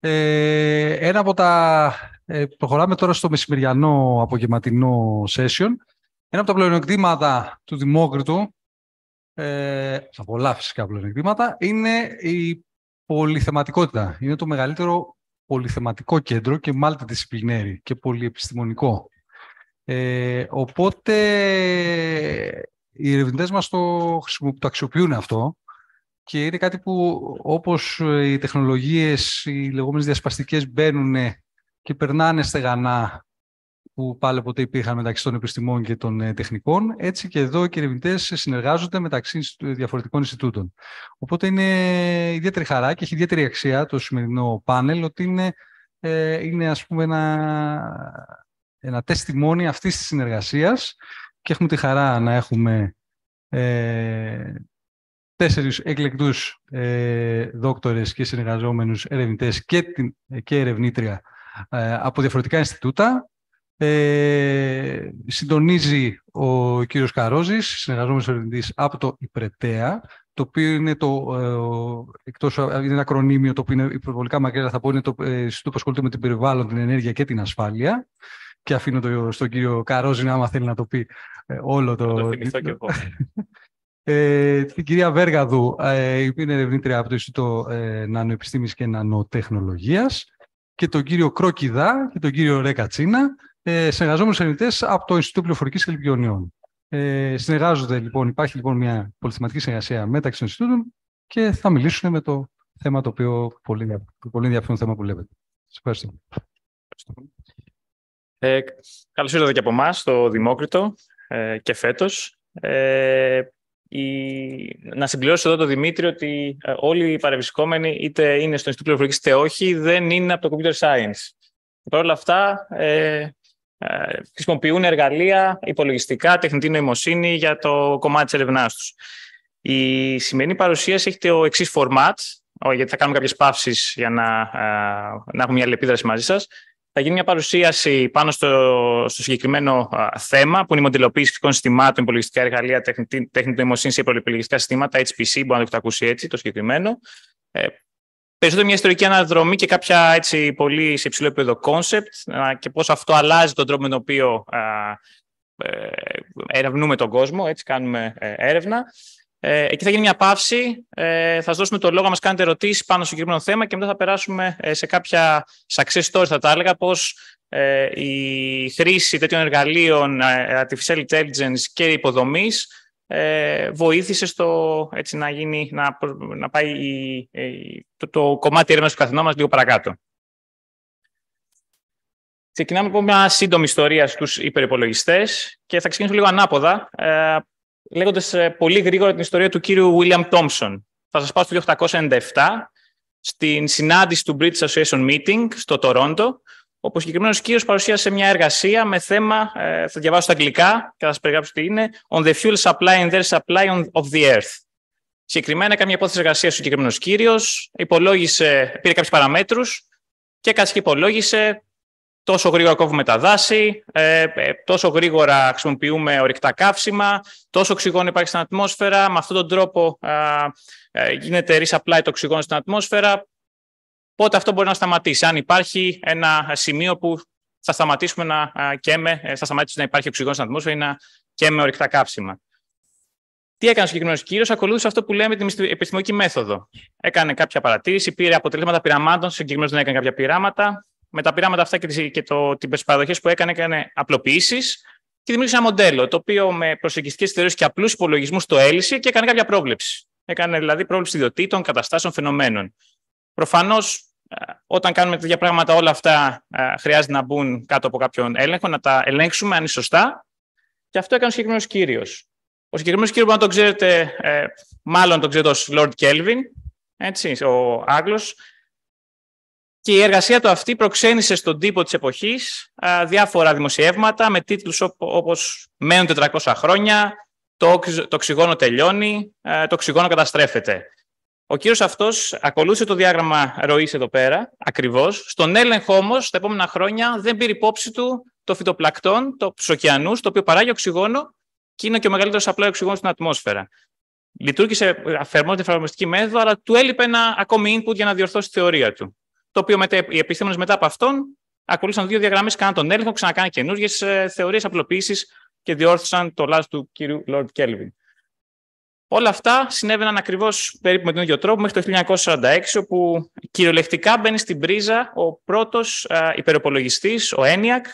Ε, ένα από τα... Ε, προχωράμε τώρα στο μεσημεριανό απογευματινό session. Ένα από τα πλεονεκτήματα του Δημόκριτου, ε, τα πολλά φυσικά πλεονεκτήματα, είναι η πολυθεματικότητα. Είναι το μεγαλύτερο πολυθεματικό κέντρο και multidisciplinary και πολυεπιστημονικό. Ε, οπότε οι ερευνητές μας το, το αξιοποιούν αυτό και είναι κάτι που όπως ε, οι τεχνολογίες, οι λεγόμενες διασπαστικές μπαίνουν και περνάνε στεγανά που πάλι ποτέ υπήρχαν μεταξύ των επιστημών και των ε, τεχνικών, έτσι και εδώ οι ερευνητές συνεργάζονται μεταξύ ε, διαφορετικών Ινστιτούτων. Οπότε είναι ιδιαίτερη χαρά και έχει ιδιαίτερη αξία το σημερινό πάνελ, ότι είναι, ε, είναι ας πούμε ένα, ένα τεστιμόνι αυτής της συνεργασίας και έχουμε τη χαρά να έχουμε ε, τέσσερις εκλεκτούς ε, δόκτορες και συνεργαζόμενους ερευνητές και, και ερευνήτρια ε, από διαφορετικά Ινστιτούτα. Ε, συντονίζει ο κύριος Καρόζης, συνεργαζόμενος ερευνητής από το ΙΠΡΕΤΕΑ, το οποίο είναι, το, ε, εκτός, είναι ένα ακρονίμιο το οποίο είναι υπερβολικά μακριά, θα πω είναι το ε, Ινστιτούτο που ασχολείται με την περιβάλλον, την ενέργεια και την ασφάλεια και αφήνω το, στον κύριο Καρόζη άμα θέλει να το πει ε, όλο το... Το θυμηθώ και εγώ. Ε, την κυρία Βέργαδου, ε, η οποία είναι ερευνήτρια από το Ινστιτούτο ε, και Νανοτεχνολογίας και τον κύριο Κρόκιδα και τον κύριο Ρεκατσίνα, Τσίνα, ε, συνεργαζόμενους ερευνητές από το Ινστιτούτο Πληροφορικής και Ε, συνεργάζονται λοιπόν, υπάρχει λοιπόν μια πολυθυματική συνεργασία μεταξύ των Ινστιτούτων και θα μιλήσουν με το θέμα το οποίο πολύ, πολύ ενδιαφέρον θέμα που βλέπετε. Σας ευχαριστώ. Ε, καλώς ήρθατε και από εμάς το Δημόκριτο ε, και φέτος. Ε, η... να συμπληρώσω εδώ το Δημήτρη ότι ε, όλοι οι παρευρισκόμενοι είτε είναι στο Ινστιτούτο Πληροφορικής είτε όχι, δεν είναι από το Computer Science. Παρ' όλα αυτά, ε, ε, χρησιμοποιούν εργαλεία, υπολογιστικά, τεχνητή νοημοσύνη για το κομμάτι της έρευνά τους. Η σημερινή παρουσίαση έχει το εξή format, γιατί θα κάνουμε κάποιες παύσεις για να, να έχουμε μια αλληλεπίδραση μαζί σας. Θα γίνει μια παρουσίαση πάνω στο, συγκεκριμένο θέμα, που είναι η μοντελοποίηση φυσικών συστημάτων, υπολογιστικά εργαλεία, τέχνη, του νοημοσύνη σε υπολογιστικά συστήματα, HPC, μπορεί να το έχετε ακούσει έτσι το συγκεκριμένο. Ε, περισσότερο μια ιστορική αναδρομή και κάποια έτσι, πολύ σε υψηλό επίπεδο κόνσεπτ και πώς αυτό αλλάζει τον τρόπο με τον οποίο ε, ερευνούμε τον κόσμο, έτσι κάνουμε ε, έρευνα. Ε, εκεί θα γίνει μια παύση. Ε, θα σας δώσουμε το λόγο να μας κάνετε ερωτήσεις πάνω στο συγκεκριμένο θέμα και μετά θα περάσουμε ε, σε κάποια success stories, θα τα έλεγα, πώς ε, η χρήση τέτοιων εργαλείων ε, artificial intelligence και υποδομής ε, βοήθησε στο έτσι να, γίνει, να, να πάει το, το, κομμάτι έρευνας του καθενός μας λίγο παρακάτω. Ξεκινάμε από μια σύντομη ιστορία στους υπερυπολογιστές και θα ξεκινήσω λίγο ανάποδα. Ε, λέγοντας ε, πολύ γρήγορα την ιστορία του κύριου William Thompson. Θα σας πάω στο 1897, στην συνάντηση του British Association Meeting στο Τορόντο, όπου ο συγκεκριμένος κύριος παρουσίασε μια εργασία με θέμα, ε, θα διαβάσω στα αγγλικά και θα σας περιγράψω τι είναι, On the Fuel Supply and Their Supply of the Earth. Συγκεκριμένα, έκανε μια υπόθεση εργασίας ο συγκεκριμένος κύριος, πήρε κάποιους παραμέτρους και υπολόγισε τόσο γρήγορα κόβουμε τα δάση, ε, ε, τόσο γρήγορα χρησιμοποιούμε ορυκτά καύσιμα, τόσο οξυγόνο υπάρχει στην ατμόσφαιρα. Με αυτόν τον τρόπο ε, γίνεται resupply το οξυγόνο στην ατμόσφαιρα. Πότε αυτό μπορεί να σταματήσει, αν υπάρχει ένα σημείο που θα σταματήσουμε να καίμε, θα σταματήσει να υπάρχει οξυγόνο στην ατμόσφαιρα ή να καίμε ορυκτά καύσιμα. Τι έκανε ο συγκεκριμένος κύριος, ακολούθησε αυτό που λέμε την επιστημονική μέθοδο. Έκανε κάποια παρατήρηση, πήρε αποτελέσματα πειραμάτων. Ο συγκεκριμένος δεν έκανε κάποια πειράματα με τα πειράματα αυτά και, και το, παραδοχέ που έκανε, έκανε απλοποιήσεις και δημιούργησε ένα μοντέλο το οποίο με προσεγγιστικές θεωρίες και απλούς υπολογισμούς το έλυσε και έκανε κάποια πρόβλεψη. Έκανε δηλαδή πρόβλεψη ιδιωτήτων, καταστάσεων, φαινομένων. Προφανώς, όταν κάνουμε τέτοια πράγματα, όλα αυτά χρειάζεται να μπουν κάτω από κάποιον έλεγχο, να τα ελέγξουμε αν είναι σωστά. Και αυτό έκανε ο συγκεκριμένος κύριος. Ο συγκεκριμένος κύριος, αν τον ξέρετε, ε, μάλλον τον ξέρετε ως Lord Kelvin, ο Άγγλος, και η εργασία του αυτή προξένησε στον τύπο της εποχής διάφορα δημοσιεύματα με τίτλους ό, όπως «Μένουν 400 χρόνια», «Το, το οξυγόνο τελειώνει», α, «Το οξυγόνο καταστρέφεται». κύριος αυτός ακολούθησε το οξυγονο τελειωνει α ροή ο κυριο αυτος ακολουθησε πέρα, ακριβώς. Στον έλεγχο όμως, τα επόμενα χρόνια δεν πήρε υπόψη του το φυτοπλακτόν, το ωκεανούς, το οποίο παράγει οξυγόνο και είναι και ο μεγαλύτερος απλό οξυγόνος στην ατμόσφαιρα. Λειτουργήσε ε, αφερμό την εφαρμοστική μέθοδο, αλλά του έλειπε ένα ακόμη input για να διορθώσει τη θεωρία του το οποίο μετά, οι επιστήμονες μετά από αυτόν ακολούθησαν δύο διαγραμμές, κάναν τον έλεγχο, ξανακάναν καινούργιες ε, θεωρίες απλοποίησης και διόρθωσαν το λάθος του κύριου Λόρτ Κέλβιν. Όλα αυτά συνέβαιναν ακριβώς περίπου με τον ίδιο τρόπο μέχρι το 1946, όπου κυριολεκτικά μπαίνει στην πρίζα ο πρώτος υπεροπολογιστής, ο ENIAC,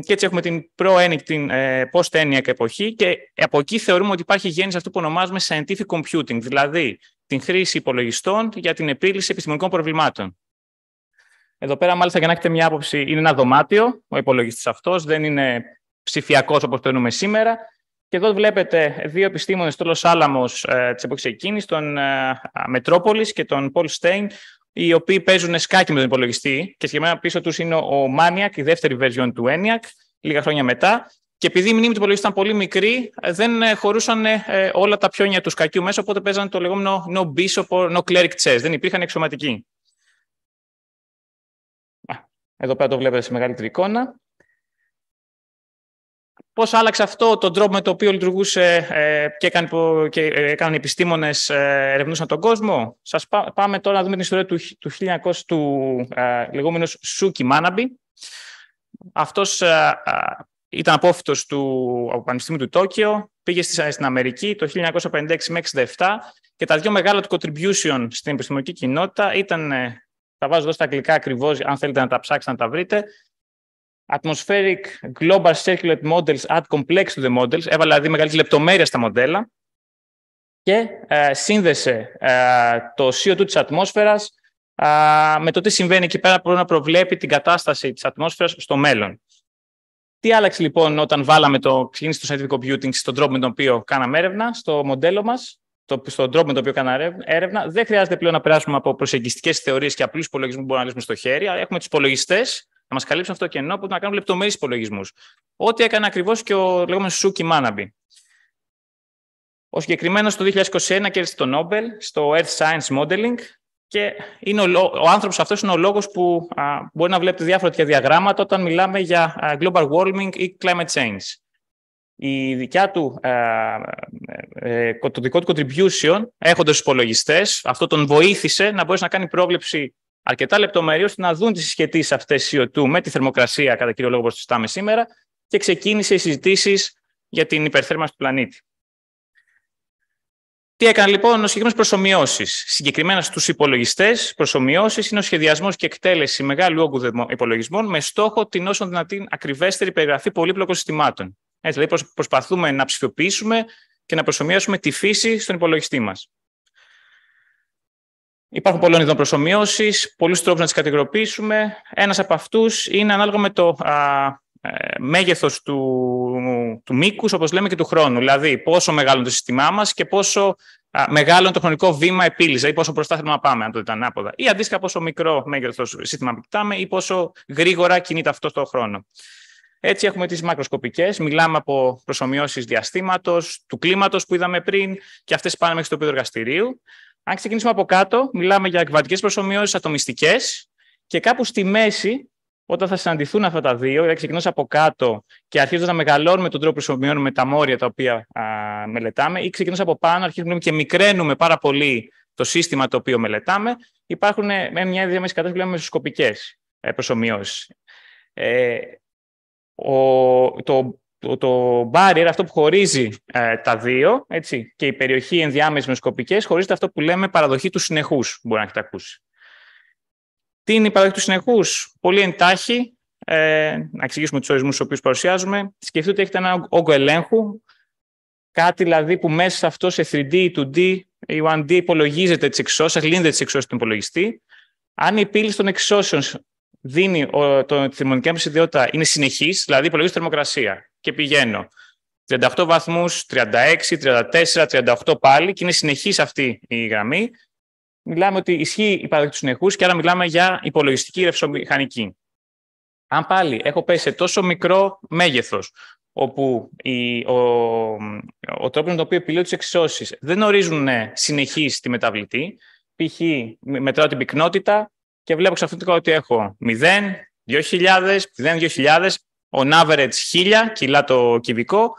και έτσι έχουμε την προ-ENIAC, την ε, post-ENIAC εποχή, και από εκεί θεωρούμε ότι υπάρχει γέννηση αυτού που ονομάζουμε scientific computing, δηλαδή την χρήση υπολογιστών για την επίλυση επιστημονικών προβλημάτων. Εδώ πέρα, μάλιστα, για να έχετε μια άποψη, είναι ένα δωμάτιο, ο υπολογιστής αυτός, δεν είναι ψηφιακός όπως το εννοούμε σήμερα. Και εδώ βλέπετε δύο επιστήμονες, Τόλο Άλαμος ε, της εποχής εκείνης, τον ε, Μετρόπολης και τον Πολ Στέιν, οι οποίοι παίζουν σκάκι με τον υπολογιστή. Και συγκεκριμένα πίσω τους είναι ο Μάνιακ, η δεύτερη version του ENIAC, λίγα χρόνια μετά. Και επειδή η μνήμη του υπολογιστή ήταν πολύ μικρή, δεν ε, χωρούσαν ε, ε, όλα τα πιόνια του σκακιού μέσα, οπότε παίζαν το λεγόμενο no bishop no cleric chess. Δεν υπήρχαν εξωματικοί. Εδώ πέρα το βλέπετε σε μεγαλύτερη εικόνα. Πώς άλλαξε αυτό τον τρόπο με τον οποίο λειτουργούσε και έκαναν, και έκαναν επιστήμονε, ερευνούσαν τον κόσμο. Σας πάμε τώρα να δούμε την ιστορία του, του 1900 του λεγόμενου Σούκι Μάναμπι. Αυτός ήταν απόφυτος του, Πανεπιστημίου του Τόκιο, πήγε στην Αμερική το 1956 με 67 και τα δύο μεγάλα του contribution στην επιστημονική κοινότητα ήταν, τα ε, βάζω εδώ στα αγγλικά ακριβώς, αν θέλετε να τα ψάξετε να τα βρείτε, Atmospheric Global Circulate Models add Complex to the Models, έβαλε δηλαδή μεγαλύτερη λεπτομέρεια στα μοντέλα και ε, σύνδεσε ε, το CO2 της ατμόσφαιρας με το τι συμβαίνει εκεί πέρα που να προβλέπει την κατάσταση της ατμόσφαιρας στο μέλλον. Τι άλλαξε λοιπόν όταν βάλαμε το κλίνηση του scientific computing στον τρόπο με τον οποίο κάναμε έρευνα, στο μοντέλο μας, στον τρόπο με τον οποίο κάναμε έρευνα. Δεν χρειάζεται πλέον να περάσουμε από προσεγγιστικές θεωρίες και απλούς υπολογισμούς που μπορούμε να λύσουμε στο χέρι. έχουμε τους υπολογιστές να μας καλύψουν αυτό το κενό που να κάνουμε λεπτομέρειε υπολογισμούς. Ό,τι έκανε ακριβώς και ο λεγόμενος Σούκι Μάναμπι. Ο συγκεκριμένος το 2021 κέρδισε το Nobel στο Earth Science Modeling και είναι ο, ο άνθρωπος αυτός είναι ο λόγος που α, μπορεί να βλέπετε διάφορα διαγράμματα όταν μιλάμε για global warming ή climate change. Η δικιά του, ε, ε, το δικό του contribution, έχοντας τους υπολογιστές, αυτό τον βοήθησε να μπορέσει να κάνει πρόβλεψη αρκετά λεπτομερή ώστε να δουν τις σχετίσει αυτες αυτές CO2 με τη θερμοκρασία, κατά κύριο λόγο που συζητάμε σήμερα, και ξεκίνησε οι συζητήσεις για την υπερθέρμανση του πλανήτη. Τι έκανε λοιπόν ο συγκεκριμένος προσωμιώσεις. Συγκεκριμένα στους υπολογιστές, προσωμιώσεις είναι ο σχεδιασμός και εκτέλεση μεγάλου όγκου υπολογισμών με στόχο την όσο δυνατή ακριβέστερη περιγραφή πολύπλοκων συστημάτων. Έτσι, δηλαδή προσπαθούμε να ψηφιοποιήσουμε και να προσωμιώσουμε τη φύση στον υπολογιστή μας. Υπάρχουν πολλών ειδών προσωμιώσεις, πολλούς τρόπους να τις κατηγορήσουμε. Ένας από αυτούς είναι ανάλογα με το ε, μέγεθος του του μήκους όπως λέμε, και του χρόνου. Δηλαδή, πόσο μεγάλο είναι το σύστημά μας και πόσο μεγάλο είναι το χρονικό βήμα επίλυσης, ή δηλαδή πόσο μπροστά θέλουμε να πάμε, αν το δείτε ανάποδα. Ή αντίστοιχα, πόσο μικρό μέγεθος σύστημα κοιτάμε ή πόσο γρήγορα κινείται αυτό το χρόνο. Έτσι έχουμε τις μακροσκοπικές, μιλάμε από προσωμιώσεις διαστήματος, του κλίματος που είδαμε πριν και αυτές πάνε μέχρι το επίπεδο εργαστηρίου. Αν ξεκινήσουμε από κάτω, μιλάμε για εκβατικές προσωμιώσεις ατομιστικές. και κάπου στη μέση όταν θα συναντηθούν αυτά τα δύο, δηλαδή ξεκινώντας από κάτω και αρχίζοντας να μεγαλώνουμε τον τρόπο που χρησιμοποιούμε τα μόρια τα οποία α, μελετάμε, ή ξεκινώντας από πάνω, αρχίζουμε και μικραίνουμε πάρα πολύ το σύστημα το οποίο μελετάμε, υπάρχουν ε, με μια διαμέση κατάσταση που λέμε μεσοσκοπικές ε, προσωμιώσεις. Ε, ο, το, το, barrier, αυτό που χωρίζει ε, τα δύο, έτσι, και η περιοχή ενδιάμεσης μεσοσκοπικές, χωρίζεται αυτό που λέμε παραδοχή του συνεχούς, μπορεί να έχετε ακούσει. Τι είναι η παραδοχή του συνεχούς, πολύ εντάχει, ε, να εξηγήσουμε τους ορισμούς του οποίους παρουσιάζουμε. Σκεφτείτε ότι έχετε ένα όγκο ελέγχου, κάτι δηλαδή που μέσα σε αυτό σε 3D ή 2D ή 1D υπολογίζεται τις εξώσεις, λύνεται τις εξώσεις του υπολογιστή. Αν η πύλη των εξώσεων δίνει το, τη θερμονική ιδιότητα είναι συνεχής, δηλαδή τη θερμοκρασία και πηγαίνω 38 βαθμού, 36, 34, 38 πάλι και είναι συνεχής αυτή η γραμμή, μιλάμε ότι ισχύει η παραδοχή του συνεχούς και άρα μιλάμε για υπολογιστική ρευσομηχανική. Αν πάλι έχω πέσει σε τόσο μικρό μέγεθος, όπου η, ο, ο τρόπος με τον οποίο επιλέγω τις εξισώσεις δεν ορίζουν συνεχή τη μεταβλητή, π.χ. μετράω την πυκνότητα και βλέπω ξαφνικά ότι έχω 0, 2.000, 0, 2.000, on average 1.000 κιλά το κυβικό,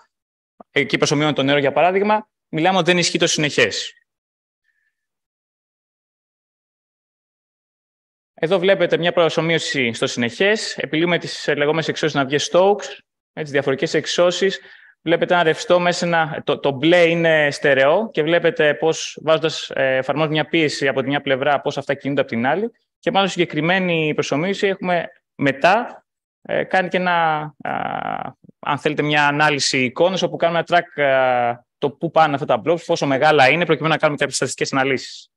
εκεί προσωμιώνω το νερό για παράδειγμα, μιλάμε ότι δεν ισχύει το συνεχές. Εδώ βλέπετε μια προσωμείωση στο συνεχές. Επιλύουμε τις λεγόμενες εξώσεις βγει Stokes, έτσι, διαφορετικές εξώσεις. Βλέπετε ένα ρευστό μέσα, ένα, το, το μπλε είναι στερεό και βλέπετε πώς βάζοντας ε, εφαρμόζοντας μια πίεση από τη μια πλευρά, πώς αυτά κινούνται από την άλλη. Και πάνω στη συγκεκριμένη προσωμείωση έχουμε μετά ε, κάνει και ένα, αν θέλετε, μια ανάλυση εικόνες όπου κάνουμε ένα track το πού πάνε αυτά τα blobs, πόσο μεγάλα είναι, προκειμένου να κάνουμε κάποιες στατιστικές αναλύσεις.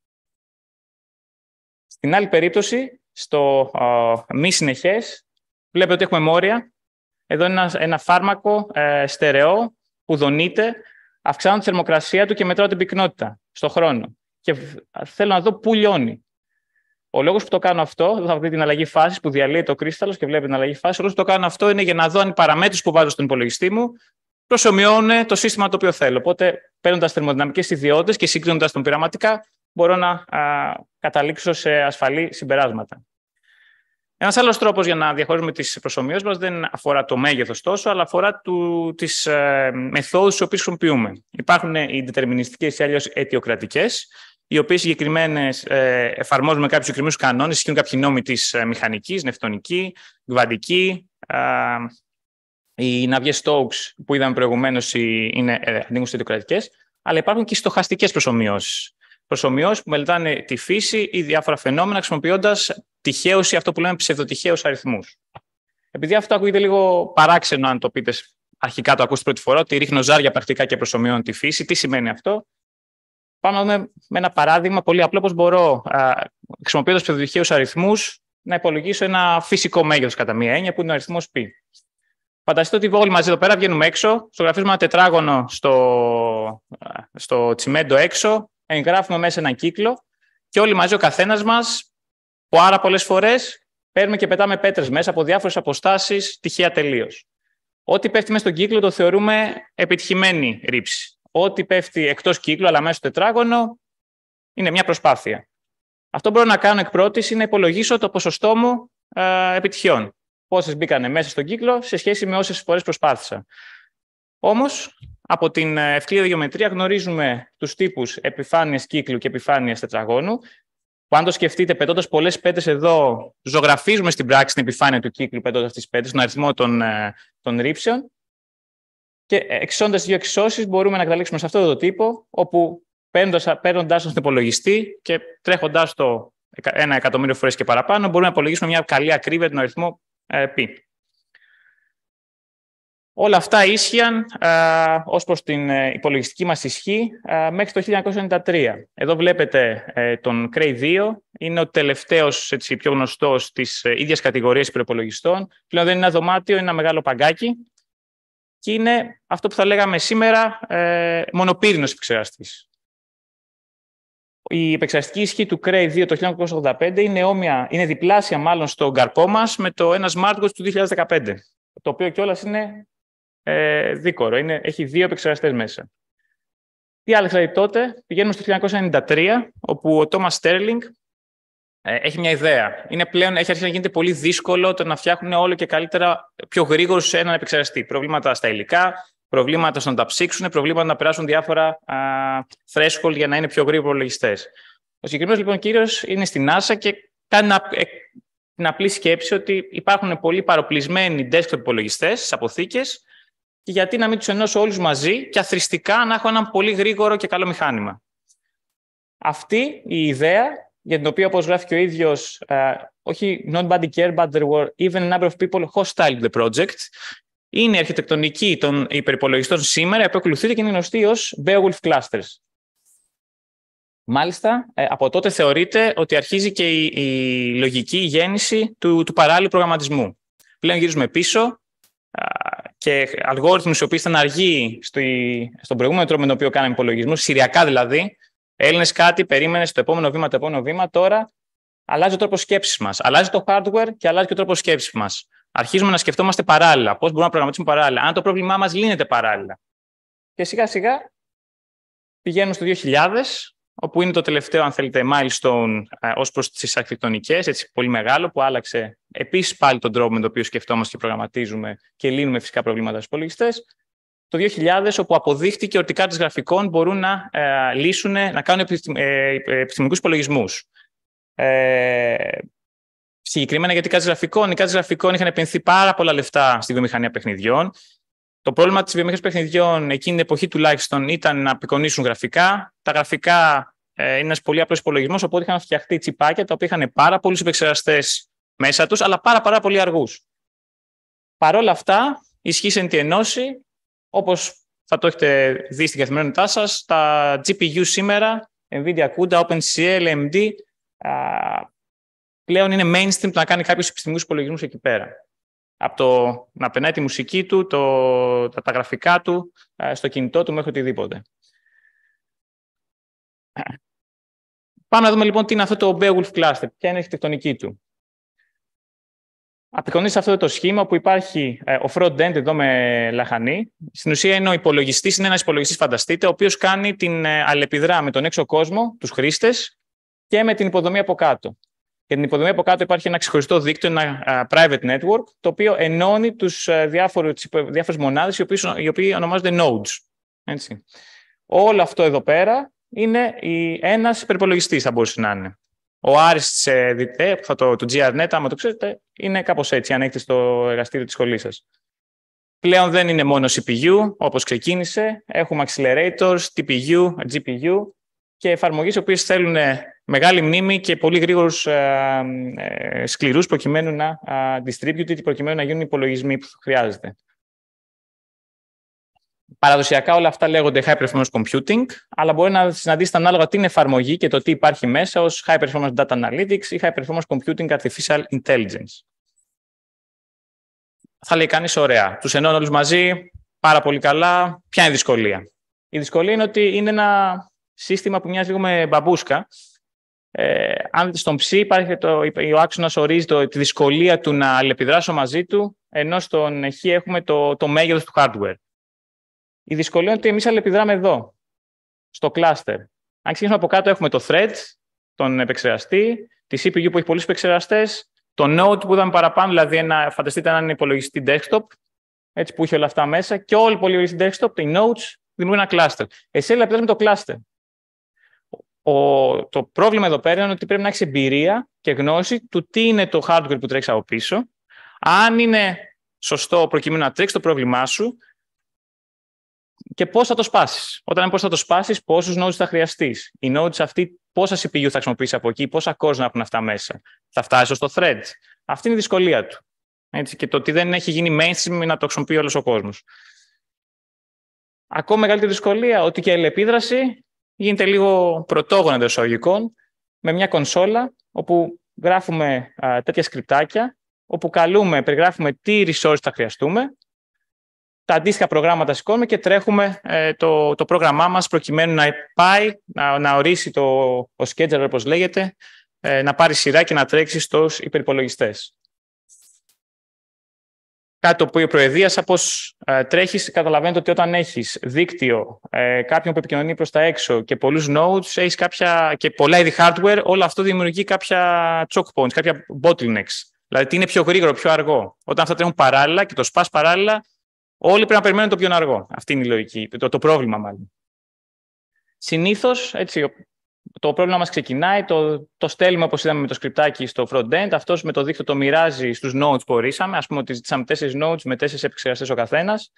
Στην άλλη περίπτωση, στο μη συνεχές, βλέπετε ότι έχουμε μόρια. Εδώ είναι ένας, ένα φάρμακο ε, στερεό που δονείται, αυξάνω τη θερμοκρασία του και μετράω την πυκνότητα στον χρόνο. Και θέλω να δω πού λιώνει. Ο λόγος που το κάνω αυτό, εδώ θα βρείτε την αλλαγή φάσης που διαλύει το κρύσταλλος και βλέπετε την αλλαγή φάσης. Ο λόγος που το κάνω αυτό είναι για να δω αν οι παραμέτρους που βάζω στον υπολογιστή μου προσωμιώνουν το σύστημα το οποίο θέλω. Οπότε παίρνοντας θερμοδυναμικές ιδιότητε και συγκρίνοντας τον πειραματικά, μπορώ να καταλήξω σε ασφαλή συμπεράσματα. Ένας άλλος τρόπος για να διαχωρίζουμε τις προσωμείωσεις μας δεν αφορά το μέγεθος τόσο, αλλά αφορά τις ε, μεθόδους τις οποίες χρησιμοποιούμε. Υπάρχουν ε, οι δετερμινιστικέ ή αλλιώς αιτιοκρατικές, οι οποίες συγκεκριμένες ε, εφαρμόζουμε κάποιους συγκεκριμένους κανόνες, ισχύουν κάποιοι νόμοι της ε, μηχανικής, νευτονική, κβαντική, Ε, οι ναυγές Stokes που είδαμε προηγουμένως είναι ε, αιτιοκρατικές, αλλά υπάρχουν και στοχαστικές προσωμιώσει προσωμιώσεις που μελετάνε τη φύση ή διάφορα φαινόμενα χρησιμοποιώντας τυχαίου ή αυτό που λέμε ψευδοτυχαίους αριθμούς. Επειδή αυτό ακούγεται λίγο παράξενο, αν το πείτε αρχικά, το ακούσετε πρώτη φορά, ότι ρίχνω ζάρια πρακτικά και προσωμιώνω τη φύση, τι σημαίνει αυτό. Πάμε να δούμε με ένα παράδειγμα πολύ απλό πώς μπορώ, χρησιμοποιώντας ψευδοτυχαίους αριθμούς, να υπολογίσω ένα φυσικό μέγεθος κατά μία έννοια, που είναι ο αριθμός π. Φανταστείτε ότι όλοι μαζί εδώ πέρα βγαίνουμε έξω, στο γραφείο ένα τετράγωνο στο, στο τσιμέντο έξω, εγγράφουμε μέσα έναν κύκλο και όλοι μαζί ο καθένας μας, πάρα πολλές φορές, παίρνουμε και πετάμε πέτρες μέσα από διάφορες αποστάσεις, τυχαία τελείως. Ό,τι πέφτει μέσα στον κύκλο το θεωρούμε επιτυχημένη ρήψη. Ό,τι πέφτει εκτός κύκλου, αλλά μέσα στο τετράγωνο, είναι μια προσπάθεια. Αυτό μπορώ να κάνω εκ πρώτης είναι να υπολογίσω το ποσοστό μου ε, επιτυχιών. Πόσες μπήκαν μέσα στον κύκλο σε σχέση με όσες φορές προσπάθησα. Όμως, από την ε, ευκλήδα γεωμετρία γνωρίζουμε τους τύπους επιφάνειας κύκλου και επιφάνειας τετραγώνου, που αν το σκεφτείτε, πετώντας πολλές πέτες εδώ, ζωγραφίζουμε στην πράξη την επιφάνεια του κύκλου πετώντας τις πέτες, τον αριθμό των, ε, των ρήψεων. Και εξώντα δύο εξώσει, μπορούμε να καταλήξουμε σε αυτό το τύπο, όπου παίρνοντά τον υπολογιστή και τρέχοντάς το ένα εκατομμύριο φορές και παραπάνω, μπορούμε να υπολογίσουμε μια καλή ακρίβεια τον αριθμό ε, Όλα αυτά ίσχυαν α, ως προς την ε, υπολογιστική μας ισχύ α, μέχρι το 1993. Εδώ βλέπετε ε, τον Cray 2, είναι ο τελευταίος, έτσι, πιο γνωστός της α, ε, ίδιας κατηγορίας υπολογιστών. Πλέον δεν είναι ένα δωμάτιο, είναι ένα μεγάλο παγκάκι και είναι αυτό που θα λέγαμε σήμερα α, μονοπύρινος επεξεργαστής. Η επεξεργαστική ισχύ του Cray 2 το 1985 είναι, όμοια, είναι διπλάσια μάλλον στον καρπό μας με το ένα smartwatch του 2015 το οποίο κιόλας είναι ε, δίκορο. Είναι, έχει δύο επεξεργαστές μέσα. Τι άλλαξε δηλαδή, τότε, πηγαίνουμε στο 1993, όπου ο Τόμα Στέρλινγκ ε, έχει μια ιδέα. Είναι πλέον, έχει αρχίσει να γίνεται πολύ δύσκολο το να φτιάχνουν όλο και καλύτερα, πιο γρήγορο σε έναν επεξεργαστή. Προβλήματα στα υλικά, προβλήματα στο να τα ψήξουν, προβλήματα να περάσουν διάφορα α, threshold για να είναι πιο γρήγοροι υπολογιστές. Ο συγκεκριμένος λοιπόν κύριος είναι στην NASA και κάνει την ε, απλή σκέψη ότι υπάρχουν πολύ παροπλισμένοι desktop υπολογιστές στις αποθήκες, και γιατί να μην τους ενώσω όλους μαζί και αθρηστικά να έχω ένα πολύ γρήγορο και καλό μηχάνημα. Αυτή η ιδέα, για την οποία όπως γράφει και ο ίδιος, ε, όχι nobody cared but there were even a number of people hostile to the project, είναι η αρχιτεκτονική των υπερυπολογιστών σήμερα που ακολουθείται και είναι γνωστή ως Beowulf Clusters. Μάλιστα, ε, από τότε θεωρείται ότι αρχίζει και η, λογική γέννηση του, του παράλληλου προγραμματισμού. Πλέον γυρίζουμε πίσω, και αλγόριθμου οι οποίοι ήταν αργοί στη, στον προηγούμενο τρόπο με τον οποίο κάναμε υπολογισμούς, σηριακά δηλαδή. Έλυνε κάτι, περίμενε το επόμενο βήμα, το επόμενο βήμα. Τώρα αλλάζει ο τρόπος σκέψης μας. Αλλάζει το hardware και αλλάζει και ο τρόπος σκέψης μας. Αρχίζουμε να σκεφτόμαστε παράλληλα. Πώς μπορούμε να προγραμματίσουμε παράλληλα. Αν το πρόβλημά μας λύνεται παράλληλα. Και σιγά σιγά πηγαίνουμε στο 2000 όπου είναι το τελευταίο, αν θέλετε, milestone ε, ως προς τις αρχιτεκτονικές, έτσι πολύ μεγάλο, που άλλαξε επίσης πάλι τον τρόπο με τον οποίο σκεφτόμαστε και προγραμματίζουμε και λύνουμε φυσικά προβλήματα στους υπολογιστές. Το 2000, όπου αποδείχτηκε ότι οι κάρτε γραφικών μπορούν να ε, λύσουν, να κάνουν ε, επιστημονικούς υπολογισμούς. Ε, συγκεκριμένα γιατί γραφικών, οι κάρτε γραφικών είχαν επενθεί πάρα πολλά λεφτά στη βιομηχανία παιχνιδιών το πρόβλημα της βιομηχανίας παιχνιδιών εκείνη την εποχή τουλάχιστον ήταν να απεικονίσουν γραφικά. Τα γραφικά ε, είναι ένας πολύ απλός υπολογισμός, οπότε είχαν φτιαχτεί τσιπάκια τα οποία είχαν πάρα πολλούς επεξεργαστές μέσα τους, αλλά πάρα, πάρα πολύ αργούς. Παρ' όλα αυτά, ισχύει τη ενώση, όπως θα το έχετε δει στην καθημερινότητά σας, τα GPU σήμερα, NVIDIA CUDA, OpenCL, AMD, πλέον είναι mainstream να κάνει κάποιου επιστημικού υπολογισμούς εκεί πέρα από το να περνάει τη μουσική του, το, τα, τα γραφικά του, στο κινητό του μέχρι οτιδήποτε. Πάμε να δούμε λοιπόν τι είναι αυτό το Beowulf Cluster, ποια είναι η αρχιτεκτονική του. Απεικονίζει αυτό το σχήμα που υπάρχει ε, ο front-end εδώ με λαχανή. Στην ουσία είναι ο υπολογιστής, είναι ένας υπολογιστής, φανταστείτε, ο οποίος κάνει την ε, αλληλεπιδρά με τον έξω κόσμο, τους χρήστες και με την υποδομή από κάτω. Για την υποδομή από κάτω υπάρχει ένα ξεχωριστό δίκτυο, ένα private network, το οποίο ενώνει τους διάφορους, τις διάφορες μονάδες, οι οποίες, οι οποίοι ονομάζονται nodes. Έτσι. Όλο αυτό εδώ πέρα είναι η, ένας υπερπολογιστής θα μπορούσε να είναι. Ο Άρης της ε, ΔΙΤΕ, το, GRNet, άμα το ξέρετε, είναι κάπως έτσι, αν έχετε στο εργαστήριο της σχολής σας. Πλέον δεν είναι μόνο CPU, όπως ξεκίνησε. Έχουμε accelerators, TPU, GPU και εφαρμογές οι οποίες θέλουν ε, μεγάλη μνήμη και πολύ γρήγορους ε, ε, σκληρούς προκειμένου να distribute ή προκειμένου να γίνουν υπολογισμοί που χρειάζεται. Παραδοσιακά όλα αυτά λέγονται high performance computing, αλλά μπορεί να συναντήσετε ανάλογα την εφαρμογή και το τι υπάρχει μέσα ως high performance data analytics ή high performance computing artificial intelligence. Θα λέει κανείς ωραία. Τους ενώνω όλους μαζί, πάρα πολύ καλά. Ποια είναι η δυσκολία. Η δυσκολία είναι ότι είναι ένα σύστημα που μοιάζει λίγο με μπαμπούσκα, ε, αν στον ψ υπάρχει το, ο άξονας ορίζει τη δυσκολία του να αλληλεπιδράσω μαζί του, ενώ στον χ έχουμε το, το μέγεθος του hardware. Η δυσκολία είναι ότι εμείς αλληλεπιδράμε εδώ, στο cluster. Αν ξεκινήσουμε από κάτω, έχουμε το thread, τον επεξεργαστή, τη CPU που έχει πολλούς επεξεργαστές, το node που είδαμε παραπάνω, δηλαδή ένα, φανταστείτε έναν υπολογιστή desktop, έτσι που είχε όλα αυτά μέσα, και όλοι οι υπολογιστές desktop, οι nodes, δημιουργούν ένα cluster. Εσύ αλληλεπιδράμε το cluster ο, το πρόβλημα εδώ πέρα είναι ότι πρέπει να έχεις εμπειρία και γνώση του τι είναι το hardware που τρέχει από πίσω. Αν είναι σωστό προκειμένου να τρέξεις το πρόβλημά σου και πώς θα το σπάσεις. Όταν πώς θα το σπάσεις, πόσους nodes θα χρειαστείς. Οι nodes αυτοί, πόσα CPU θα χρησιμοποιήσεις από εκεί, πόσα cores να έχουν αυτά μέσα. Θα φτάσεις στο thread. Αυτή είναι η δυσκολία του. Έτσι, και το ότι δεν έχει γίνει mainstream να το χρησιμοποιεί όλος ο κόσμος. Ακόμα μεγαλύτερη δυσκολία ότι και η ελεπίδραση γίνεται λίγο πρωτόγον εντός εισαγωγικών με μια κονσόλα όπου γράφουμε τέτοια σκριπτάκια, όπου καλούμε, περιγράφουμε τι resource θα χρειαστούμε, τα αντίστοιχα προγράμματα σηκώνουμε και τρέχουμε ε, το, το πρόγραμμά μας προκειμένου να πάει, να, ορίσει το ο scheduler, όπως λέγεται, ε, να πάρει σειρά και να τρέξει στους υπερυπολογιστές. Κάτι το οποίο η προεδρία, όπω ε, τρέχεις, καταλαβαίνετε ότι όταν έχεις δίκτυο, ε, κάποιον που επικοινωνεί προς τα έξω και πολλούς nodes, έχεις κάποια και πολλά είδη hardware, όλο αυτό δημιουργεί κάποια choke points, κάποια bottlenecks. Δηλαδή, τι είναι πιο γρήγορο, πιο αργό. Όταν αυτά τρέχουν παράλληλα και το σπάς παράλληλα, όλοι πρέπει να περιμένουν το πιο αργό. Αυτή είναι η λογική, το, το πρόβλημα μάλλον. Συνήθως, έτσι, το πρόβλημα μας ξεκινάει, το, το στέλνουμε όπως είδαμε με το σκρυπτάκι στο front-end, αυτός με το δίκτυο το μοιράζει στους nodes που ορίσαμε, ας πούμε ότι ζητήσαμε τέσσερις nodes με τέσσερις επεξεργαστές ο καθένας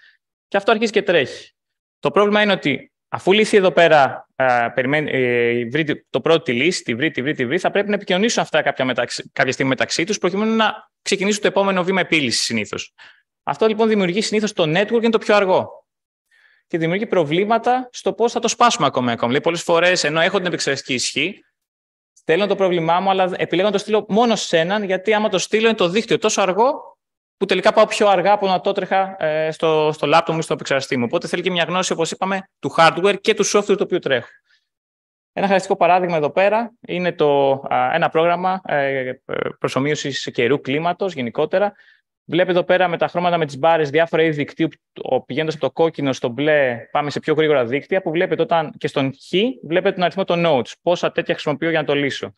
και αυτό αρχίζει και τρέχει. Το πρόβλημα είναι ότι αφού λύθει εδώ πέρα, α, περιμένει, ε, βρει το πρώτο τη λύση, τη βρει, τη βρει, τη βρει, θα πρέπει να επικοινωνήσουν αυτά κάποια, μεταξύ, κάποια στιγμή μεταξύ τους προκειμένου να ξεκινήσουν το επόμενο βήμα επίλυσης συνήθως. Αυτό λοιπόν δημιουργεί συνήθως το network είναι το πιο αργό και δημιουργεί προβλήματα στο πώς θα το σπάσουμε ακόμα. ακόμα. πολλές φορές, ενώ έχω την επεξεργαστική ισχύ, στέλνω το πρόβλημά μου, αλλά επιλέγω να το στείλω μόνο σε έναν, γιατί άμα το στείλω είναι το δίκτυο τόσο αργό, που τελικά πάω πιο αργά από να το τρέχα ε, στο, στο λάπτο μου ή στο επεξεργαστή μου. Οπότε θέλει και μια γνώση, όπως είπαμε, του hardware και του software το οποίο τρέχω. Ένα χαρακτηριστικό παράδειγμα εδώ πέρα είναι το, ένα πρόγραμμα ε, ε, προσωμείωσης καιρού κλίματος γενικότερα, Βλέπετε εδώ πέρα με τα χρώματα με τις μπάρες διάφορα είδη δικτύου. Πηγαίνοντας από το κόκκινο στο μπλε, πάμε σε πιο γρήγορα δίκτυα. Που βλέπετε όταν και στον χ, βλέπετε τον αριθμό των notes. Πόσα τέτοια χρησιμοποιώ για να το λύσω.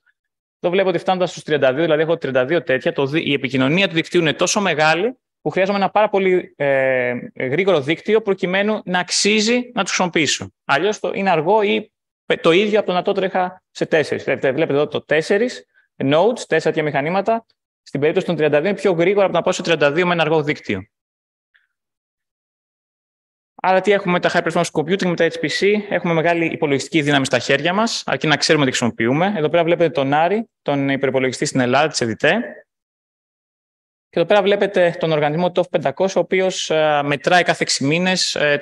Εδώ βλέπω ότι φτάνοντας στους 32, δηλαδή έχω 32 τέτοια. Το, η επικοινωνία του δικτύου είναι τόσο μεγάλη που χρειάζομαι ένα πάρα πολύ ε, γρήγορο δίκτυο προκειμένου να αξίζει να του χρησιμοποιήσω. Αλλιώς είναι αργό ή το ίδιο από το να το τρέχα σε 4. Βλέπετε εδώ το 4 notes, 4 μηχανήματα, στην περίπτωση των 32 είναι πιο γρήγορα από να πάω σε 32 με ένα αργό δίκτυο. Άρα τι έχουμε με τα high performance computing, με τα HPC, έχουμε μεγάλη υπολογιστική δύναμη στα χέρια μας, αρκεί να ξέρουμε τι χρησιμοποιούμε. Εδώ πέρα βλέπετε τον Άρη, τον υπερυπολογιστή στην Ελλάδα, της ΕΔΙΤΕ. Και εδώ πέρα βλέπετε τον οργανισμό TOF500, ο οποίος ε, μετράει κάθε 6 μήνες ε,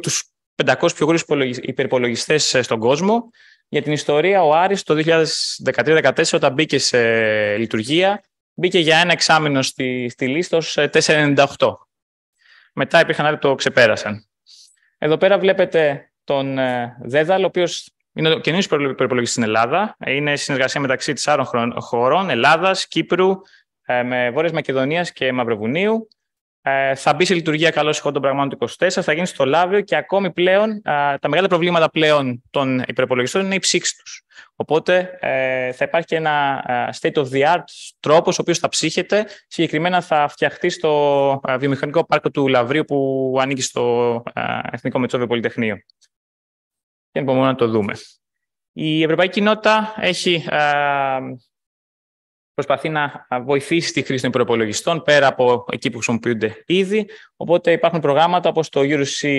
τους, 500 πιο γρήγορους υπερυπολογιστές ε, στον κόσμο. Για την ιστορία, ο Άρης το 2013-2014, όταν μπήκε σε λειτουργία, μπήκε για ένα εξάμεινο στη, στη λίστα ως 4,98. Ε, Μετά υπήρχαν άλλοι που το ξεπέρασαν. Εδώ πέρα βλέπετε τον ε, Δέδαλ, ο οποίος είναι ο καινούριο προπολογιστής στην Ελλάδα. Είναι συνεργασία μεταξύ τεσσάρων χωρών, Ελλάδας, Κύπρου, ε, με Βόρειας Μακεδονίας και Μαυροβουνίου. Ε, θα μπει σε λειτουργία καλώ ηχών των πραγμάτων του 24, θα γίνει στο λάβιο και ακόμη πλέον τα μεγάλα προβλήματα πλέον των υπερπολογιστών είναι η ψήξη τους. Οπότε ε, θα υπάρχει και ένα state of the art τρόπος, ο οποίος θα ψύχεται. Συγκεκριμένα θα φτιαχτεί στο βιομηχανικό πάρκο του Λαβρίου που ανήκει στο Εθνικό Μετσόβιο Πολυτεχνείο. Και ανυπομονώ να το δούμε. Η Ευρωπαϊκή Κοινότητα έχει προσπαθεί να βοηθήσει τη χρήση των προπολογιστών πέρα από εκεί που χρησιμοποιούνται ήδη. Οπότε υπάρχουν προγράμματα όπως το URC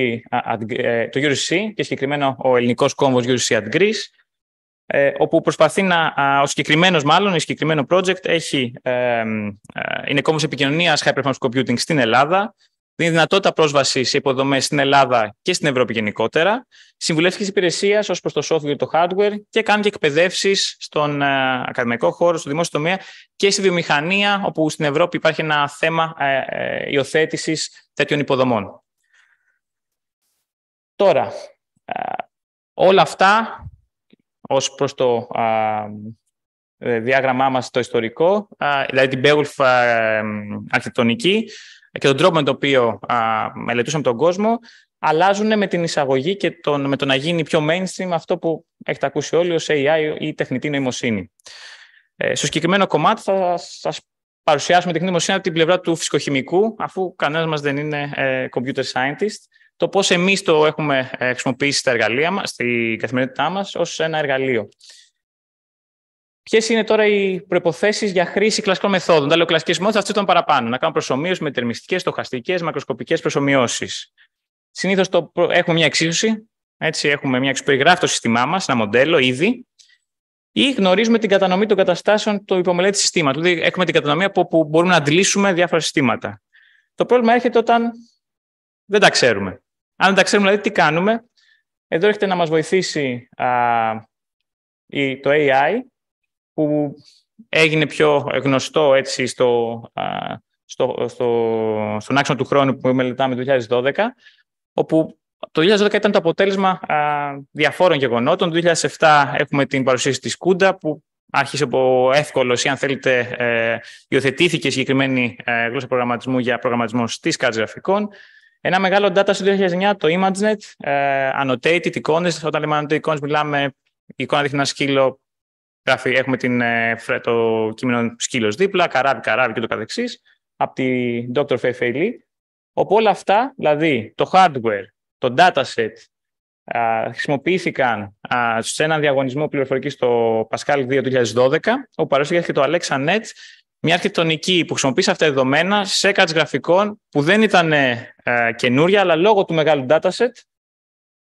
ε, το και συγκεκριμένο ο ελληνικός κόμβος EuroC at Greece, ε, όπου προσπαθεί να, ο συγκεκριμένος μάλλον, η συγκεκριμένο project έχει, ε, είναι κόμβος επικοινωνίας high performance computing στην Ελλάδα, δίνει δυνατότητα πρόσβασης σε υποδομές στην Ελλάδα και στην Ευρώπη γενικότερα, συμβουλευτική υπηρεσίας ως προς το software και το hardware και κάνει και εκπαιδεύσεις στον ε, ακαδημαϊκό χώρο, στο δημόσιο τομέα και στη βιομηχανία, όπου στην Ευρώπη υπάρχει ένα θέμα ε, ε, υιοθέτησης τέτοιων υποδομών. Τώρα, όλα αυτά ως προς το διάγραμμά μας το ιστορικό, δηλαδή την Beowulf αρχιτεκτονική, και τον τρόπο με τον οποίο α, μελετούσαμε τον κόσμο, αλλάζουν με την εισαγωγή και με το να γίνει πιο mainstream αυτό που έχετε ακούσει όλοι ως AI ή τεχνητή νοημοσύνη. Ε, στο συγκεκριμένο κομμάτι θα σας παρουσιάσουμε τεχνητή νοημοσύνη από την πλευρά του φυσικοχημικού, αφού κανένας μας δεν είναι ε, computer scientist, το πώς εμείς το έχουμε ε, χρησιμοποιήσει στα εργαλεία μας, στη καθημερινότητά μας, ως ένα εργαλείο. Ποιες είναι τώρα οι προποθέσει για χρήση κλασικών μεθόδων. Τα λέω κλασικέ μεθόδου, των παραπάνω. Να κάνουμε προσωμείωση με τερμιστικές, στοχαστικές, μακροσκοπικές προσωμιώσεις. Συνήθως έχουμε μια εξίσωση. Έτσι, έχουμε μια Περιγράφει το σύστημά μας, ένα μοντέλο ήδη. Ή γνωρίζουμε την κατανομή των καταστάσεων του υπομελέτη συστήματος. Δηλαδή, έχουμε την κατανομή από όπου μπορούμε να αντλήσουμε διάφορα συστήματα. Το πρόβλημα έρχεται όταν δεν τα ξέρουμε. Αν δεν τα ξέρουμε, δηλαδή, τι κάνουμε. Εδώ έρχεται να μας βοηθήσει α, το AI που έγινε πιο γνωστό έτσι στο, στο, στο, στον άξονα του χρόνου που μελετάμε το 2012, όπου το 2012 ήταν το αποτέλεσμα α, διαφόρων γεγονότων. Το 2007 έχουμε την παρουσίαση της Κούντα που άρχισε από εύκολος ή αν θέλετε ε, υιοθετήθηκε συγκεκριμένη ε, γλώσσα προγραμματισμού για προγραμματισμό στις κάρτες γραφικών. Ένα μεγάλο data στο 2009, το ImageNet, ε, annotated εικόνες. Όταν λέμε annotated εικόνες μιλάμε η εικόνα δείχνει ένα σκύλο έχουμε την, ε, το κείμενο σκύλος δίπλα, καράβι, καράβι και το καθεξής, από τη Dr. Fei Lee. Όπου όλα αυτά, δηλαδή το hardware, το dataset, α, χρησιμοποιήθηκαν α, σε έναν διαγωνισμό πληροφορικής στο Pascal 2 2012, όπου και το AlexaNet, μια αρχιτεκτονική που χρησιμοποίησε αυτά τα δεδομένα σε κάτς γραφικών που δεν ήταν ε, καινούρια, αλλά λόγω του μεγάλου dataset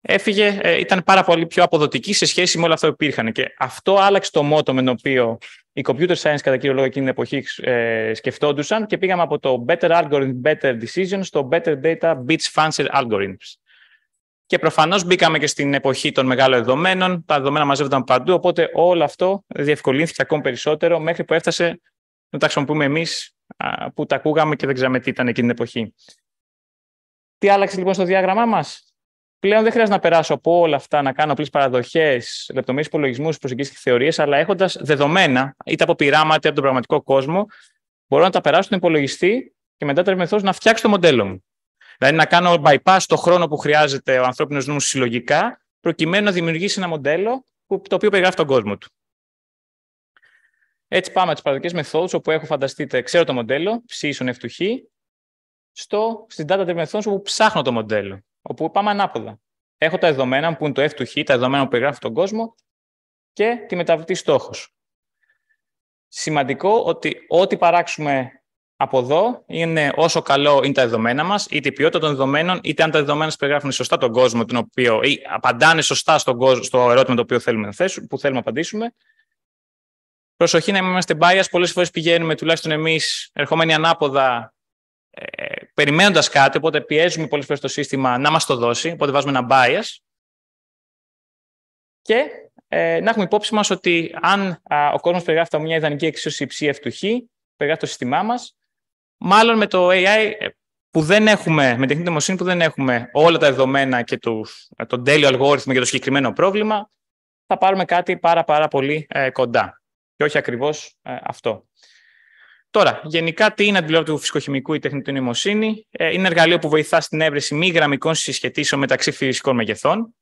έφυγε, ε, ήταν πάρα πολύ πιο αποδοτική σε σχέση με όλα αυτά που υπήρχαν. Και αυτό άλλαξε το μότο με το οποίο οι computer science κατά κύριο λόγο εκείνη την εποχή ε, σκεφτόντουσαν και πήγαμε από το better algorithm, better Decisions στο better data, beats fancier algorithms. Και προφανώς μπήκαμε και στην εποχή των μεγάλων δεδομένων. Τα δεδομένα μαζεύονταν παντού. Οπότε όλο αυτό διευκολύνθηκε ακόμη περισσότερο μέχρι που έφτασε να τα χρησιμοποιούμε εμείς που τα ακούγαμε και δεν ξέραμε τι ήταν εκείνη την εποχή. Τι άλλαξε λοιπόν στο διάγραμμά μας πλέον δεν χρειάζεται να περάσω από όλα αυτά, να κάνω απλέ παραδοχές, λεπτομέρειες υπολογισμούς, προσεγγίσεις και θεωρίες, αλλά έχοντας δεδομένα, είτε από πειράματα είτε από τον πραγματικό κόσμο, μπορώ να τα περάσω στον υπολογιστή και μετά τρεμεθώ να φτιάξω το μοντέλο μου. Δηλαδή να κάνω bypass το χρόνο που χρειάζεται ο ανθρώπινος νους συλλογικά, προκειμένου να δημιουργήσει ένα μοντέλο που, το οποίο περιγράφει τον κόσμο του. Έτσι πάμε από τις παραδοτικέ μεθόδους, όπου έχω φανταστείτε, ξέρω το μοντέλο, ψήσω ίσον στην data driven methods όπου ψάχνω το μοντέλο όπου πάμε ανάποδα. Έχω τα δεδομένα που είναι το F του Χ, τα δεδομένα που περιγράφει τον κόσμο και τη μεταβλητή στόχος. Σημαντικό ότι ό,τι παράξουμε από εδώ είναι όσο καλό είναι τα δεδομένα μας, είτε η ποιότητα των δεδομένων, είτε αν τα δεδομένα μα περιγράφουν σωστά τον κόσμο, τον οποίο, ή απαντάνε σωστά στον κόσμο, στο ερώτημα το οποίο θέλουμε να θέσουμε, που θέλουμε να απαντήσουμε. Προσοχή να είμαστε bias. Πολλές φορές πηγαίνουμε, τουλάχιστον εμείς, ερχόμενοι ανάποδα, ε, περιμένοντας κάτι, οπότε πιέζουμε πολλές φορές το σύστημα να μας το δώσει, οπότε βάζουμε ένα bias. Και ε, να έχουμε υπόψη μας ότι αν α, ο κόσμος περιγράφει μια ιδανική εξίσωση ψήφου του περιγράφει το σύστημά μας, μάλλον με το AI ε, που δεν έχουμε, με τεχνητή νοημοσύνη που δεν έχουμε όλα τα δεδομένα και ε, τον τέλειο αλγόριθμο για το συγκεκριμένο πρόβλημα, θα πάρουμε κάτι πάρα πάρα πολύ ε, κοντά. Και όχι ακριβώς αυτό. Τώρα, γενικά, τι είναι αντιλόγω του φυσικοχημικού η τεχνητή νοημοσύνη. Ε, είναι εργαλείο που βοηθά στην έβρεση μη γραμμικών συσχετήσεων μεταξύ φυσικών μεγεθών.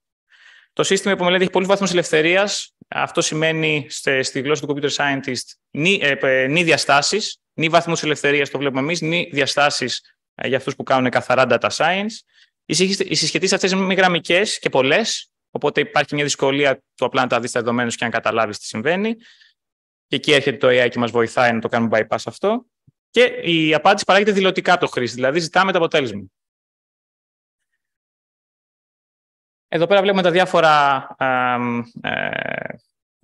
Το σύστημα υπομελέτη έχει πολλούς βαθμούς ελευθερίας. Αυτό σημαίνει στη γλώσσα του computer scientist νη, ε, ε νη διαστάσεις, νη βαθμούς ελευθερίας, το βλέπουμε εμείς, νη διαστάσεις ε, για αυτούς που κάνουν καθαρά data science. Οι συσχετήσεις αυτές είναι μη γραμμικές και πολλές. Οπότε υπάρχει μια δυσκολία του απλά να τα δεις τα δεδομένα και να καταλάβεις τι συμβαίνει. Και εκεί έρχεται το AI και μας βοηθάει να το κάνουμε bypass αυτό. Και η απάντηση παράγεται δηλωτικά το χρήστη, δηλαδή ζητάμε το αποτέλεσμα. Εδώ πέρα βλέπουμε τα διάφορα, ε,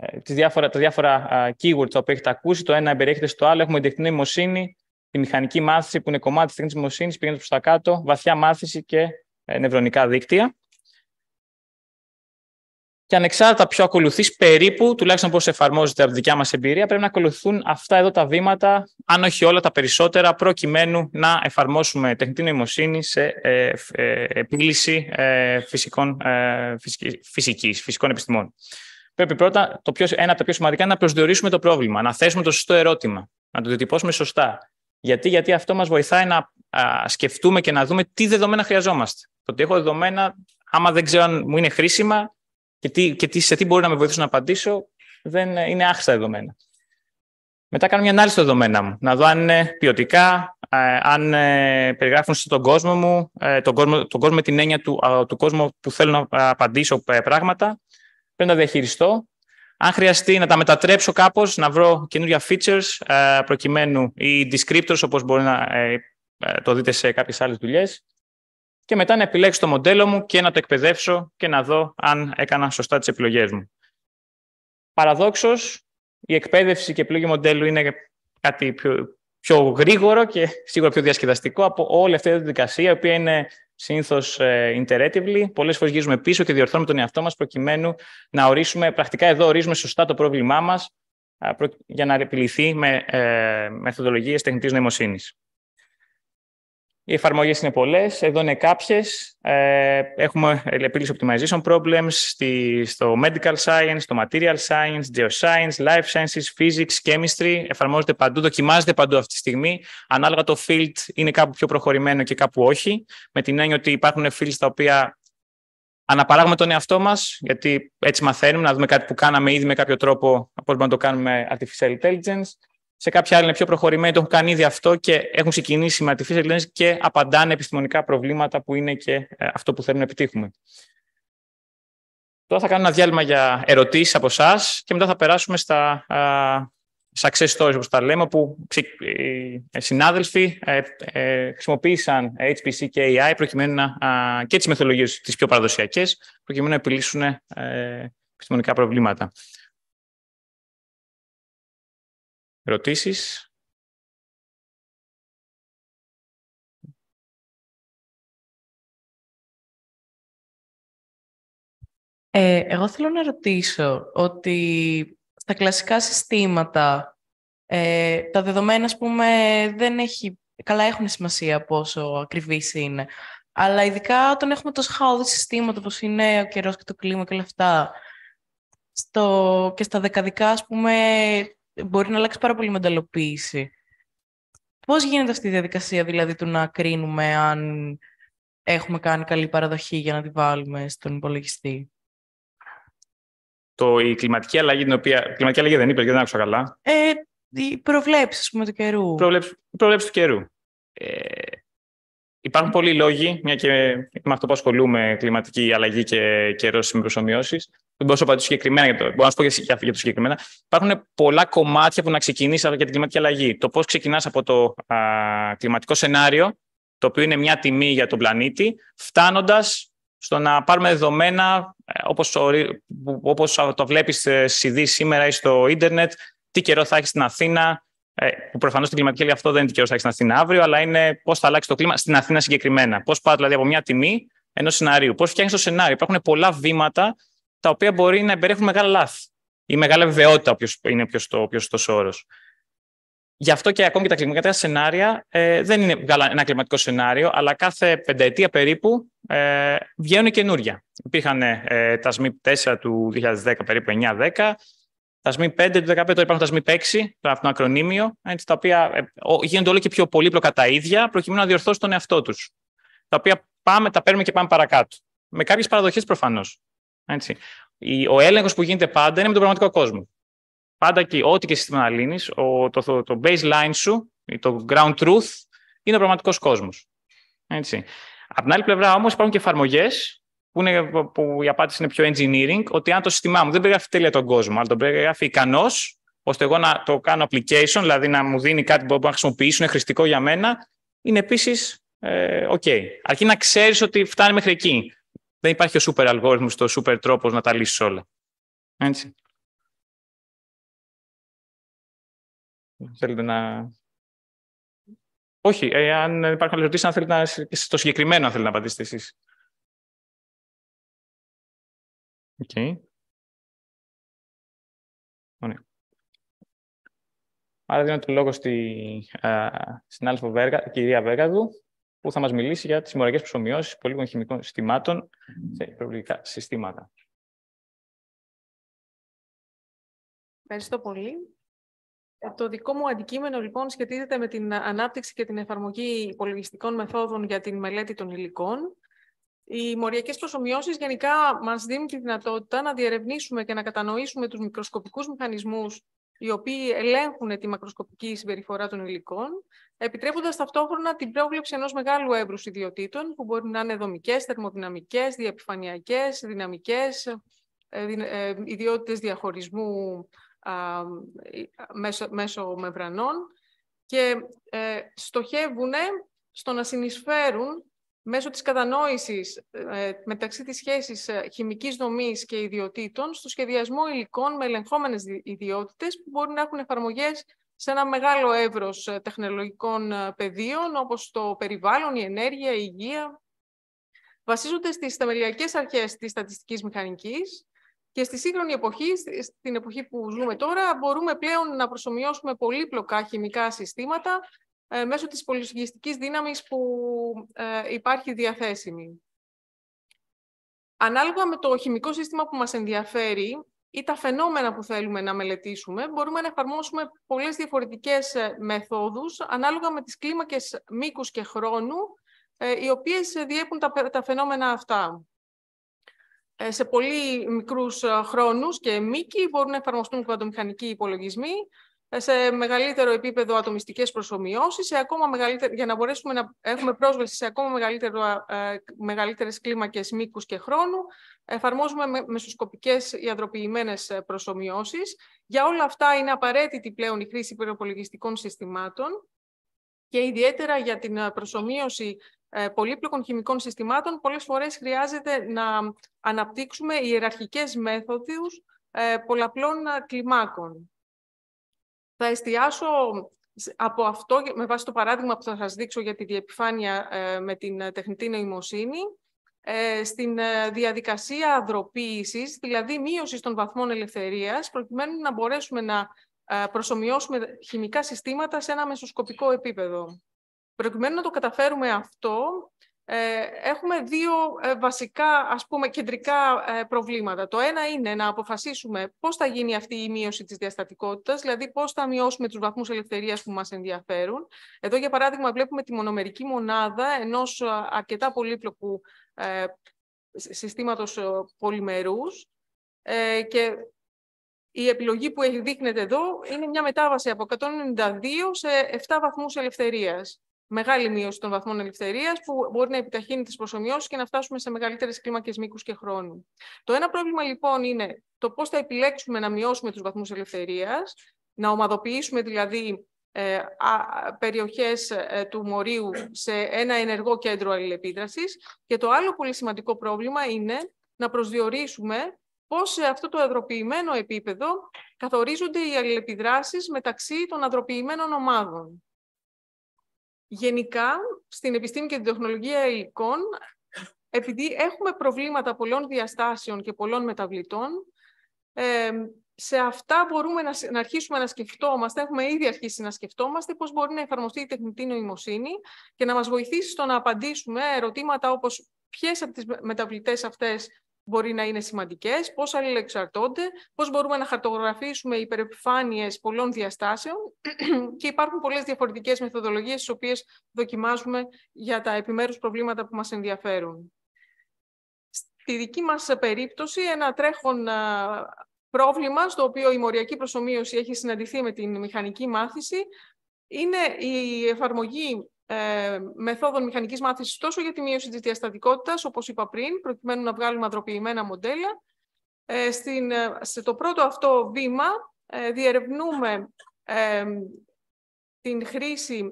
ε, τις διάφορα, τα διάφορα keywords που έχετε ακούσει. Το ένα εμπεριέχεται στο άλλο. Έχουμε την τεχνητή νοημοσύνη, τη μηχανική μάθηση που είναι κομμάτι της τεχνητή νοημοσύνης, πηγαίνοντας προς τα κάτω, βαθιά μάθηση και ε, νευρονικά δίκτυα και ανεξάρτητα ποιο ακολουθείς, περίπου, τουλάχιστον πώς εφαρμόζεται από τη δικιά μας εμπειρία, πρέπει να ακολουθούν αυτά εδώ τα βήματα, αν όχι όλα τα περισσότερα, προκειμένου να εφαρμόσουμε τεχνητή νοημοσύνη σε ε, ε επίλυση ε, φυσικών, ε, φυσικής, φυσικών επιστημών. Πρέπει πρώτα, το πιο, ένα από τα πιο σημαντικά είναι να προσδιορίσουμε το πρόβλημα, να θέσουμε το σωστό ερώτημα, να το διατυπώσουμε σωστά. Γιατί, γιατί αυτό μας βοηθάει να σκεφτούμε και να δούμε τι δεδομένα χρειαζόμαστε. Το ότι έχω δεδομένα, άμα δεν ξέρω αν μου είναι χρήσιμα, και, τι, σε τι μπορεί να με βοηθήσουν να απαντήσω, δεν ε, είναι άχρηστα δεδομένα. Μετά κάνω μια ανάλυση στα δεδομένα μου, να δω αν είναι ποιοτικά, ε, αν ε, περιγράφουν στον κόσμο μου, τον, κόσμο, κόσμο με την έννοια του, του κόσμου που θέλω να απαντήσω πράγματα. Πρέπει να διαχειριστώ. Αν χρειαστεί να τα μετατρέψω κάπως, να βρω καινούργια features προκειμένου ή descriptors όπως μπορεί να το δείτε σε κάποιες άλλες δουλειές και μετά να επιλέξω το μοντέλο μου και να το εκπαιδεύσω και να δω αν έκανα σωστά τις επιλογές μου. Παραδόξως, η εκπαίδευση και επιλογή μοντέλου είναι κάτι πιο, πιο γρήγορο και σίγουρα πιο διασκεδαστικό από όλη αυτή τη διαδικασία, η οποία είναι συνήθως ε, iteratively. Πολλές φορές γυρίζουμε πίσω και διορθώνουμε τον εαυτό μας προκειμένου να ορίσουμε, πρακτικά εδώ ορίζουμε σωστά το πρόβλημά μας για να επιληθεί με ε, μεθοδολογίες τεχνητής νοημοσύνης. Οι εφαρμογές είναι πολλές. Εδώ είναι κάποιες. Ε, έχουμε επίλυση optimization problems στο medical science, στο material science, geoscience, life sciences, physics, chemistry. Εφαρμόζεται παντού, δοκιμάζεται παντού αυτή τη στιγμή. Ανάλογα το field είναι κάπου πιο προχωρημένο και κάπου όχι. Με την έννοια ότι υπάρχουν fields τα οποία αναπαράγουμε τον εαυτό μας, γιατί έτσι μαθαίνουμε να δούμε κάτι που κάναμε ήδη με κάποιο τρόπο, πώς μπορούμε να το κάνουμε artificial intelligence. Σε κάποια άλλη είναι πιο προχωρημένοι, το έχουν κάνει ήδη αυτό και έχουν ξεκινήσει με artificial intelligence και απαντάνε επιστημονικά προβλήματα που είναι και ε, αυτό που θέλουν να επιτύχουμε. Τώρα θα κάνω ένα διάλειμμα για ερωτήσεις από εσάς και μετά θα περάσουμε στα success stories, όπως τα λέμε, που ε, συνάδελφοι ε, χρησιμοποίησαν HPC και AI να, και τις μεθολογίες τις πιο παραδοσιακές, προκειμένου να επιλύσουν επιστημονικά προβλήματα. Ρωτήσεις; Ε, εγώ θέλω να ρωτήσω ότι στα κλασικά συστήματα, ε, τα δεδομένα, πούμε, δεν έχει... Καλά έχουν σημασία πόσο ακριβής είναι. Αλλά ειδικά όταν έχουμε τόσο χαόδη συστήματα, όπως είναι ο καιρός και το κλίμα και όλα αυτά, στο, και στα δεκαδικά, ας πούμε, μπορεί να αλλάξει πάρα πολύ η Πώς γίνεται αυτή η διαδικασία δηλαδή του να κρίνουμε αν έχουμε κάνει καλή παραδοχή για να τη βάλουμε στον υπολογιστή. Το, η κλιματική αλλαγή, την οποία. Κλιματική αλλαγή δεν είπε, γιατί δεν άκουσα καλά. Ε, οι προβλέψει, πούμε, του καιρού. Οι προβλέψεις του καιρού. Ε, υπάρχουν πολλοί λόγοι, μια και με αυτό που ασχολούμαι, κλιματική αλλαγή και καιρός στι δεν μπορώ να για το, μπορώ να σου για, για το συγκεκριμένα. Υπάρχουν πολλά κομμάτια που να ξεκινήσει για την κλιματική αλλαγή. Το πώς ξεκινάς από το α, κλιματικό σενάριο, το οποίο είναι μια τιμή για τον πλανήτη, φτάνοντας στο να πάρουμε δεδομένα ε, όπως, όπως το βλέπεις ε, στις ειδήσεις σήμερα ή στο ίντερνετ, τι καιρό θα έχεις στην Αθήνα, ε, που προφανώς στην κλιματική αλλαγή αυτό δεν είναι τι καιρό θα έχεις στην Αθήνα αύριο, αλλά είναι πώς θα αλλάξει το κλίμα στην Αθήνα συγκεκριμένα. Πώς πάει δηλαδή από μια τιμή ενός σενάριου, πώς φτιάχνεις το σενάριο. Υπάρχουν πολλά βήματα τα οποία μπορεί να περιέχουν μεγάλα λάθη ή μεγάλα βεβαιότητα οποίος είναι ποιος το, ποιος το Γι' αυτό και ακόμη και τα κλιματικά σενάρια ε, δεν είναι ένα κλιματικό σενάριο, αλλά κάθε πενταετία περίπου ε, βγαίνουν καινούρια. Υπήρχαν ε, τα ΣΜΗ 4 του 2010, περίπου 9-10, τα ΣΜΗ 5 του 2015, τώρα υπάρχουν τα ΣΜΗ 6, το ακρονίμιο, τα οποία γίνονται όλο και πιο πολύπλοκα τα ίδια, προκειμένου να διορθώσουν τον εαυτό τους. Τα οποία πάμε, τα παίρνουμε και πάμε παρακάτω. Με κάποιες παραδοχές προφανώς. Έτσι. Ο έλεγχος που γίνεται πάντα είναι με τον πραγματικό κόσμο. Πάντα και ό,τι και σύστημα να λύνεις, το, το, baseline σου, το ground truth, είναι ο πραγματικός κόσμος. Από Απ' την άλλη πλευρά όμως υπάρχουν και εφαρμογές που, που η απάντηση είναι πιο engineering, ότι αν το σύστημά μου δεν περιγράφει τέλεια τον κόσμο, αλλά τον περιγράφει ικανός, ώστε εγώ να το κάνω application, δηλαδή να μου δίνει κάτι που μπορώ να χρησιμοποιήσω, είναι χρηστικό για μένα, είναι επίσης ε, OK. Αρκεί να ξέρεις ότι φτάνει μέχρι εκεί δεν υπάρχει ο σούπερ αλγόριθμος, το σούπερ τρόπος να τα λύσεις όλα. Έτσι. Θέλετε να... Όχι, ε, αν υπάρχουν άλλες ερωτήσεις, αν θέλετε να... στο συγκεκριμένο, αν θέλετε να απαντήσετε εσείς. Οκ. Okay. Ωραία. Άρα δίνω το λόγο στη, στην κυρία Βέργαδου που θα μας μιλήσει για τις μοραγές προσωμιώσεις πολύγων χημικών συστημάτων σε υπερβολικά συστήματα. Ευχαριστώ πολύ. Ε, το δικό μου αντικείμενο λοιπόν σχετίζεται με την ανάπτυξη και την εφαρμογή υπολογιστικών μεθόδων για την μελέτη των υλικών. Οι μοριακές προσωμιώσει γενικά μας δίνουν τη δυνατότητα να διερευνήσουμε και να κατανοήσουμε τους μικροσκοπικούς μηχανισμούς οι οποίοι ελέγχουν τη μακροσκοπική συμπεριφορά των υλικών, επιτρέποντας ταυτόχρονα την πρόβλεψη ενός μεγάλου έμπρους ιδιωτήτων, που μπορεί να είναι δομικές, θερμοδυναμικές, διαπιφανειακέ, δυναμικές, ε, ε, ιδιότητες διαχωρισμού α, ε, μέσω, μέσω μεμβρανών και ε, στοχεύουν στο να συνεισφέρουν μέσω της κατανόησης ε, μεταξύ της σχέσης ε, χημικής δομής και ιδιωτήτων στο σχεδιασμό υλικών με ελεγχόμενες ιδιότητες που μπορεί να έχουν εφαρμογές σε ένα μεγάλο εύρος ε, τεχνολογικών πεδίων, όπως το περιβάλλον, η ενέργεια, η υγεία. Βασίζονται στις θεμελιακές αρχές της στατιστικής μηχανικής και στη σύγχρονη εποχή, στην εποχή που ζούμε τώρα, μπορούμε πλέον να προσωμιώσουμε πολύπλοκα χημικά συστήματα ε, μέσω της πολυσυγιστικής δύναμης που ε, υπάρχει διαθέσιμη. Ανάλογα με το χημικό σύστημα που μας ενδιαφέρει ή τα φαινόμενα που θέλουμε να μελετήσουμε, μπορούμε να εφαρμόσουμε πολλές διαφορετικές ε, μεθόδους ανάλογα με τις κλίμακες μήκους και χρόνου, οι οποίες διέπουν τα, φαινόμενα αυτά. Σε πολύ μικρούς χρόνους και μήκη μπορούν να εφαρμοστούν παντομηχανικοί υπολογισμοί, ε, σε μεγαλύτερο επίπεδο ατομιστικές προσωμιώσεις, για να μπορέσουμε να έχουμε πρόσβαση σε ακόμα ε, μεγαλύτερες κλίμακες μήκους και χρόνου. Εφαρμόζουμε μεσοσκοπικές ιατροποιημένες ε, προσωμιώσεις. Για όλα αυτά είναι απαραίτητη πλέον η χρήση υπεροπολογιστικών συστημάτων και ιδιαίτερα για την προσωμείωση πολύπλοκων χημικών συστημάτων, πολλές φορές χρειάζεται να αναπτύξουμε ιεραρχικές μέθοδους πολλαπλών κλιμάκων. Θα εστιάσω από αυτό, με βάση το παράδειγμα που θα σας δείξω για τη διεπιφάνεια ε, με την ε, τεχνητή νοημοσύνη, ε, στην διαδικασία αδροποίησης, δηλαδή μείωσης των βαθμών ελευθερίας, προκειμένου να μπορέσουμε να προσωμιώσουμε χημικά συστήματα σε ένα μεσοσκοπικό επίπεδο. Προκειμένου να το καταφέρουμε αυτό, ε, έχουμε δύο ε, βασικά, ας πούμε, κεντρικά ε, προβλήματα. Το ένα είναι να αποφασίσουμε πώς θα γίνει αυτή η μείωση της διαστατικότητας, δηλαδή πώς θα μειώσουμε τους βαθμούς ελευθερίας που μας ενδιαφέρουν. Εδώ, για παράδειγμα, βλέπουμε τη μονομερική μονάδα ενός αρκετά πολύπλοκου συστήματος πολυμερούς και η επιλογή που δείχνεται εδώ είναι μια μετάβαση από 192 σε 7 βαθμούς ελευθερίας μεγάλη μείωση των βαθμών ελευθερίας που μπορεί να επιταχύνει τις προσωμιώσει και να φτάσουμε σε μεγαλύτερες κλίμακες μήκους και χρόνου. Το ένα πρόβλημα λοιπόν είναι το πώς θα επιλέξουμε να μειώσουμε τους βαθμούς ελευθερίας, να ομαδοποιήσουμε δηλαδή ε, περιοχές ε, του Μορίου σε ένα ενεργό κέντρο αλληλεπίδρασης. Και το άλλο πολύ σημαντικό πρόβλημα είναι να προσδιορίσουμε πώς σε αυτό το αδροποιημένο επίπεδο καθορίζονται οι αλληλεπιδράσεις μεταξύ των αδροποιημένων ομάδων. Γενικά, στην επιστήμη και την τεχνολογία υλικών, επειδή έχουμε προβλήματα πολλών διαστάσεων και πολλών μεταβλητών, σε αυτά μπορούμε να αρχίσουμε να σκεφτόμαστε, έχουμε ήδη αρχίσει να σκεφτόμαστε πώς μπορεί να εφαρμοστεί η τεχνητή νοημοσύνη και να μας βοηθήσει στο να απαντήσουμε ερωτήματα όπως ποιες από τις μεταβλητές αυτές μπορεί να είναι σημαντικές, πώς αλληλεξαρτώνται, πώς μπορούμε να χαρτογραφήσουμε υπερεπιφάνειες πολλών διαστάσεων και υπάρχουν πολλές διαφορετικές μεθοδολογίες τις οποίες δοκιμάζουμε για τα επιμέρους προβλήματα που μας ενδιαφέρουν. Στη δική μας περίπτωση, ένα τρέχον πρόβλημα στο οποίο η μοριακή προσωμείωση έχει συναντηθεί με την μηχανική μάθηση είναι η εφαρμογή ε, μεθόδων μηχανικής μάθησης τόσο για τη μείωση της διαστατικότητας, όπως είπα πριν, προκειμένου να βγάλουμε ανδροποιημένα μοντέλα. Ε, στην, ε, σε το πρώτο αυτό βήμα ε, διερευνούμε ε, την χρήση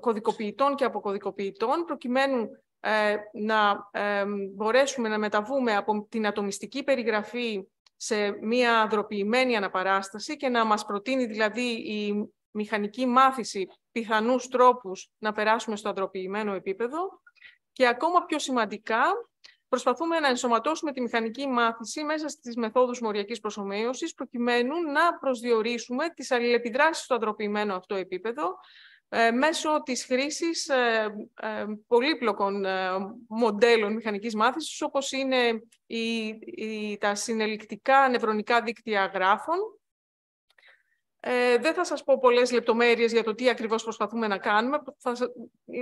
κωδικοποιητών και αποκωδικοποιητών, προκειμένου να μπορέσουμε να μεταβούμε από την ατομιστική περιγραφή σε μία ανδροποιημένη αναπαράσταση και να μας προτείνει δηλαδή η μηχανική μάθηση πιθανούς τρόπους να περάσουμε στο αντροποιημένο επίπεδο και ακόμα πιο σημαντικά προσπαθούμε να ενσωματώσουμε τη μηχανική μάθηση μέσα στις μεθόδους μοριακής προσωμείωσης προκειμένου να προσδιορίσουμε τις αλληλεπιδράσεις στο αντροποιημένο αυτό επίπεδο ε, μέσω της χρήσης ε, ε, πολύπλοκων μοντέλων μηχανικής μάθησης, όπως είναι τα συνελικτικά νευρονικά δίκτυα γράφων, ε, δεν θα σας πω πολλές λεπτομέρειες για το τι ακριβώς προσπαθούμε να κάνουμε. Θα,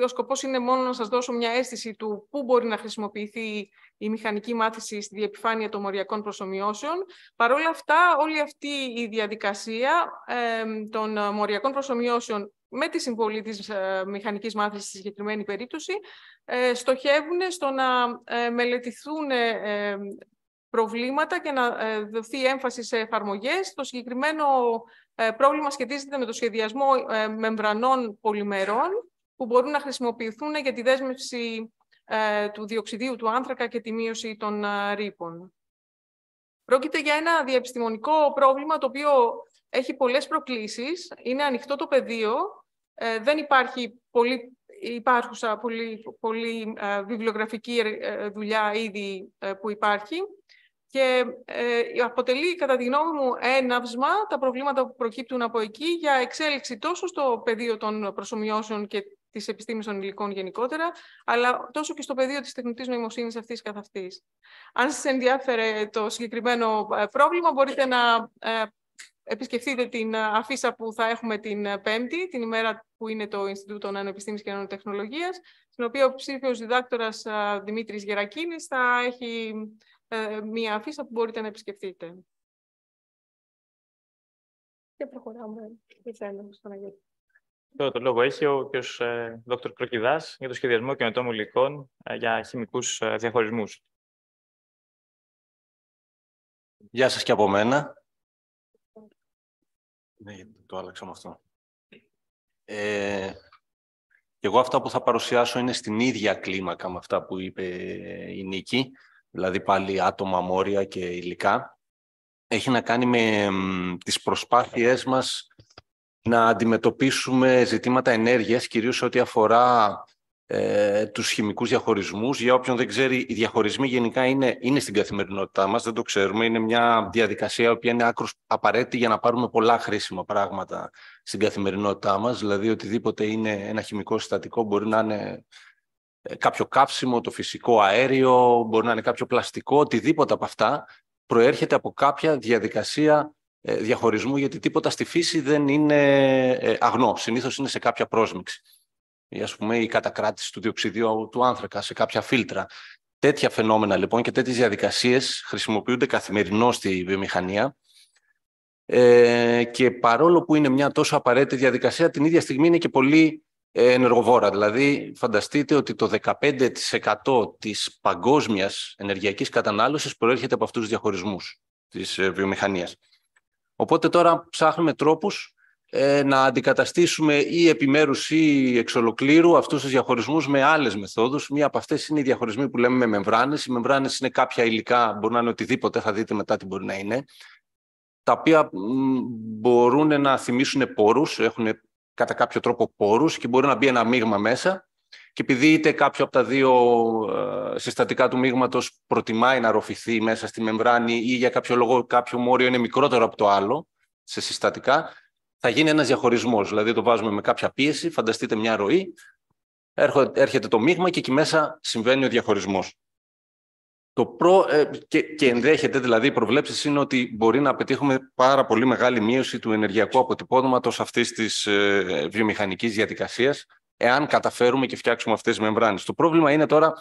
ο σκοπός είναι μόνο να σας δώσω μια αίσθηση του πού μπορεί να χρησιμοποιηθεί η μηχανική μάθηση στη διεπιφάνεια των μοριακών προσωμιώσεων. Παρ' όλα αυτά, όλη αυτή η διαδικασία ε, των μοριακών προσωμιώσεων με τη συμβολή της ε, μηχανικής μάθησης στη συγκεκριμένη περίπτωση, ε, στοχεύουν στο να ε, μελετηθούν ε, προβλήματα και να ε, δοθεί έμφαση σε εφαρμογές. στο συγκεκριμένο ε, πρόβλημα σχετίζεται με το σχεδιασμό ε, μεμβρανών πολυμερών που μπορούν να χρησιμοποιηθούν για τη δέσμευση ε, του διοξιδίου του άνθρακα και τη μείωση των ρήπων. Πρόκειται για ένα διεπιστημονικό πρόβλημα το οποίο έχει πολλές προκλήσεις, είναι ανοιχτό το πεδίο, δεν υπάρχει πολύ, υπάρχουσα πολύ, πολύ βιβλιογραφική δουλειά ήδη που υπάρχει και ε, αποτελεί, κατά τη γνώμη μου, έναυσμα τα προβλήματα που προκύπτουν από εκεί για εξέλιξη τόσο στο πεδίο των προσωμιώσεων και της επιστήμης των υλικών γενικότερα, αλλά τόσο και στο πεδίο της τεχνητής νοημοσύνης αυτής καθ' αυτής. Αν σας ενδιαφέρε το συγκεκριμένο ε, πρόβλημα, μπορείτε να ε, επισκεφτείτε την ε, αφίσα που θα έχουμε την Πέμπτη, την ημέρα που είναι το Ινστιτούτο Νανοεπιστήμης και Νανοτεχνολογίας, στην οποία ο ψήφιος διδάκτορας Δημήτρης Γερακίνης θα έχει ε, μια αφίσα που μπορείτε να επισκεφτείτε. Και προχωράμε στον το λόγο έχει ο κ. Ε, Δ. Κροκυδάς για το σχεδιασμό καινοτόμων υλικών ε, για χημικούς ε, διαχωρισμούς. Γεια σας και από μένα. Ναι, το άλλαξα αυτό. Ε, εγώ αυτά που θα παρουσιάσω είναι στην ίδια κλίμακα με αυτά που είπε η Νίκη δηλαδή πάλι άτομα, μόρια και υλικά, έχει να κάνει με τις προσπάθειές μας να αντιμετωπίσουμε ζητήματα ενέργειας, κυρίως ό,τι αφορά ε, τους χημικούς διαχωρισμούς. Για όποιον δεν ξέρει, οι διαχωρισμοί γενικά είναι, είναι στην καθημερινότητά μας, δεν το ξέρουμε. Είναι μια διαδικασία που είναι άκρως απαραίτητη για να πάρουμε πολλά χρήσιμα πράγματα στην καθημερινότητά μας. Δηλαδή, οτιδήποτε είναι ένα χημικό συστατικό μπορεί να είναι κάποιο κάψιμο, το φυσικό αέριο, μπορεί να είναι κάποιο πλαστικό, οτιδήποτε από αυτά προέρχεται από κάποια διαδικασία ε, διαχωρισμού, γιατί τίποτα στη φύση δεν είναι ε, αγνό. Συνήθως είναι σε κάποια πρόσμιξη. Ή ας πούμε η κατακράτηση του διοξιδίου του άνθρακα σε κάποια φίλτρα. Τέτοια φαινόμενα λοιπόν και τέτοιες διαδικασίες χρησιμοποιούνται καθημερινώς στη βιομηχανία ε, και παρόλο που είναι μια τόσο απαραίτητη διαδικασία, την ίδια στιγμή είναι και πολύ ε, ενεργοβόρα. Δηλαδή, φανταστείτε ότι το 15% της παγκόσμιας ενεργειακής κατανάλωσης προέρχεται από αυτούς τους διαχωρισμούς της ε, βιομηχανίας. Οπότε τώρα ψάχνουμε τρόπους ε, να αντικαταστήσουμε ή επιμέρους ή εξ ολοκλήρου αυτούς τους διαχωρισμούς με άλλες μεθόδους. Μία από αυτές είναι οι διαχωρισμοί που λέμε με μεμβράνες. Οι μεμβράνες είναι κάποια υλικά, μπορεί να είναι οτιδήποτε, θα δείτε μετά τι μπορεί να είναι, τα οποία μπορούν να θυμίσουν πόρους, έχουν κατά κάποιο τρόπο πόρους και μπορεί να μπει ένα μείγμα μέσα και επειδή είτε κάποιο από τα δύο ε, συστατικά του μείγματος προτιμάει να ροφηθεί μέσα στη μεμβράνη ή για κάποιο λόγο κάποιο μόριο είναι μικρότερο από το άλλο σε συστατικά, θα γίνει ένας διαχωρισμός. Δηλαδή το βάζουμε με κάποια πίεση, φανταστείτε μια ροή, έρχεται το μείγμα και εκεί μέσα συμβαίνει ο διαχωρισμός. Το προ, ε, και, ενδέχεται, δηλαδή, οι προβλέψεις είναι ότι μπορεί να πετύχουμε πάρα πολύ μεγάλη μείωση του ενεργειακού αποτυπώματος αυτής της ε, βιομηχανικής διαδικασίας, εάν καταφέρουμε και φτιάξουμε αυτές τις μεμβράνες. Το πρόβλημα είναι τώρα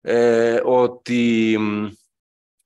ε, ότι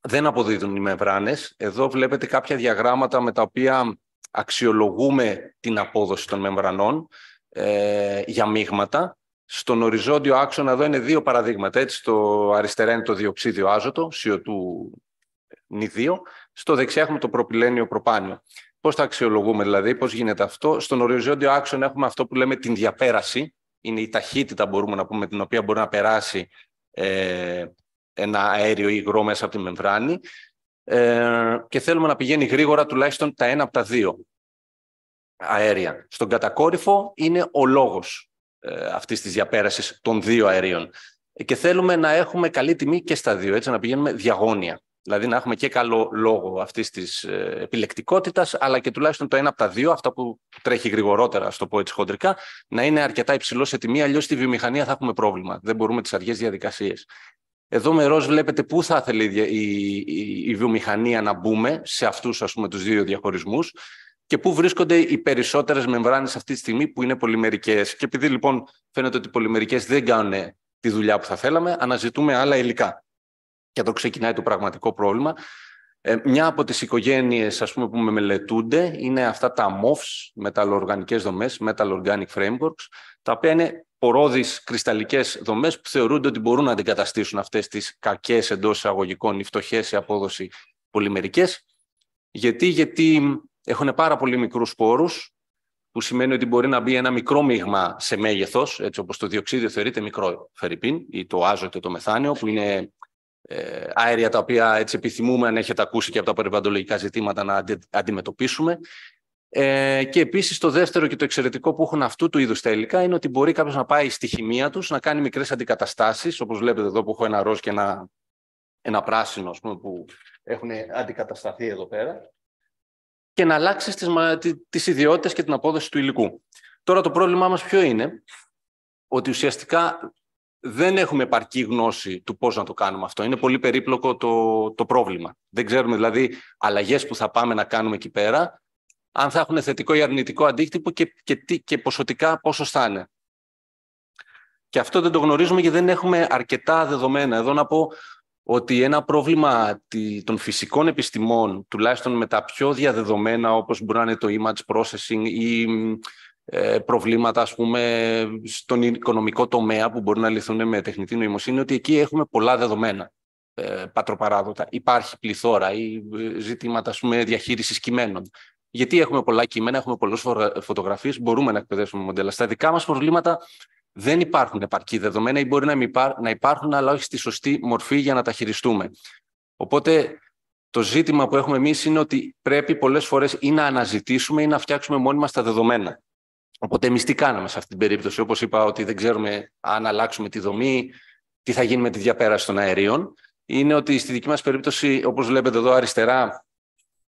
δεν αποδίδουν οι μεμβράνες. Εδώ βλέπετε κάποια διαγράμματα με τα οποία αξιολογούμε την απόδοση των μεμβρανών ε, για μείγματα στον οριζόντιο άξονα εδώ είναι δύο παραδείγματα. Έτσι, το αριστερά είναι το διοξίδιο άζωτο, CO2 Στο δεξιά έχουμε το προπυλένιο προπάνιο. Πώς τα αξιολογούμε δηλαδή, πώς γίνεται αυτό. Στον οριζόντιο άξονα έχουμε αυτό που λέμε την διαπέραση. Είναι η ταχύτητα, μπορούμε να πούμε, την οποία μπορεί να περάσει ε, ένα αέριο ή υγρό μέσα από τη μεμβράνη. Ε, και θέλουμε να πηγαίνει γρήγορα τουλάχιστον τα ένα από τα δύο αέρια. Στον κατακόρυφο είναι ο λόγος. Ε, αυτής της διαπέρασης των δύο αερίων. Και θέλουμε να έχουμε καλή τιμή και στα δύο, έτσι να πηγαίνουμε διαγώνια. Δηλαδή να έχουμε και καλό λόγο αυτής της ε, επιλεκτικότητας, αλλά και τουλάχιστον το ένα από τα δύο, αυτά που τρέχει γρηγορότερα, ας το πω έτσι χοντρικά, να είναι αρκετά υψηλό σε τιμή, αλλιώς στη βιομηχανία θα έχουμε πρόβλημα. Δεν μπορούμε τις αργές διαδικασίες. Εδώ με ροζ βλέπετε πού θα ήθελε η, η, βιομηχανία να μπούμε σε αυτούς, του τους δύο διαχωρισμούς και πού βρίσκονται οι περισσότερες μεμβράνες αυτή τη στιγμή που είναι πολυμερικές. Και επειδή λοιπόν φαίνεται ότι οι πολυμερικές δεν κάνουν τη δουλειά που θα θέλαμε, αναζητούμε άλλα υλικά. Και εδώ ξεκινάει το πραγματικό πρόβλημα. Ε, μια από τις οικογένειες πούμε, που με μελετούνται είναι αυτά τα MOFs, μεταλλοοργανικές δομές, Metal Organic Frameworks, τα οποία είναι πορώδεις κρυσταλλικές δομές που θεωρούνται ότι μπορούν να αντικαταστήσουν αυτές τις κακές εντός εισαγωγικών ή φτωχές σε απόδοση πολυμερικές, Γιατί, γιατί έχουν πάρα πολύ μικρούς σπόρους, που σημαίνει ότι μπορεί να μπει ένα μικρό μείγμα σε μέγεθος, έτσι όπως το διοξίδιο θεωρείται μικρό φερρυπίν, ή το άζωτο και το μεθάνιο, που είναι ε, αέρια τα οποία έτσι επιθυμούμε, αν έχετε ακούσει και από τα περιβαλλοντολογικά ζητήματα, να αντιμετωπίσουμε. Ε, και επίσης το δεύτερο και το εξαιρετικό που έχουν αυτού του είδους τα είναι ότι μπορεί κάποιος να πάει στη χημεία τους, να κάνει μικρές αντικαταστάσεις. Όπως βλέπετε εδώ που έχω ένα ροζ και ένα, ένα πράσινο, πούμε, που έχουν αντικατασταθεί εδώ πέρα και να αλλάξεις τις, τις ιδιότητες και την απόδοση του υλικού. Τώρα το πρόβλημά μας ποιο είναι, ότι ουσιαστικά δεν έχουμε επαρκή γνώση του πώς να το κάνουμε αυτό. Είναι πολύ περίπλοκο το, το πρόβλημα. Δεν ξέρουμε δηλαδή αλλαγές που θα πάμε να κάνουμε εκεί πέρα, αν θα έχουν θετικό ή αρνητικό αντίκτυπο και, και, τι, και ποσοτικά πόσο θα είναι. Και αυτό δεν το γνωρίζουμε γιατί δεν έχουμε αρκετά δεδομένα. Εδώ να πω ότι ένα πρόβλημα των φυσικών επιστημών, τουλάχιστον με τα πιο διαδεδομένα, όπως μπορεί να είναι το image processing ή ε, προβλήματα, ας πούμε, στον οικονομικό τομέα που μπορεί να λυθούν με τεχνητή νοημοσύνη, ότι εκεί έχουμε πολλά δεδομένα ε, πατροπαράδοτα. Υπάρχει πληθώρα ή ε, ζητήματα, ας πούμε, διαχείρισης κειμένων. Γιατί έχουμε πολλά κείμενα, έχουμε πολλές φωτογραφίες, μπορούμε να εκπαιδεύσουμε μοντέλα. Στα δικά μας προβλήματα δεν υπάρχουν επαρκή δεδομένα ή μπορεί να υπάρχουν, αλλά όχι στη σωστή μορφή για να τα χειριστούμε. Οπότε το ζήτημα που έχουμε εμείς είναι ότι πρέπει πολλές φορές ή να αναζητήσουμε ή να φτιάξουμε μόνοι μα τα δεδομένα. Οπότε εμείς τι κάναμε σε αυτή την περίπτωση. Όπως είπα, ότι δεν ξέρουμε αν αλλάξουμε τη δομή, τι θα γίνει με τη διαπέραση των αερίων. Είναι ότι στη δική μας περίπτωση, όπως βλέπετε εδώ αριστερά,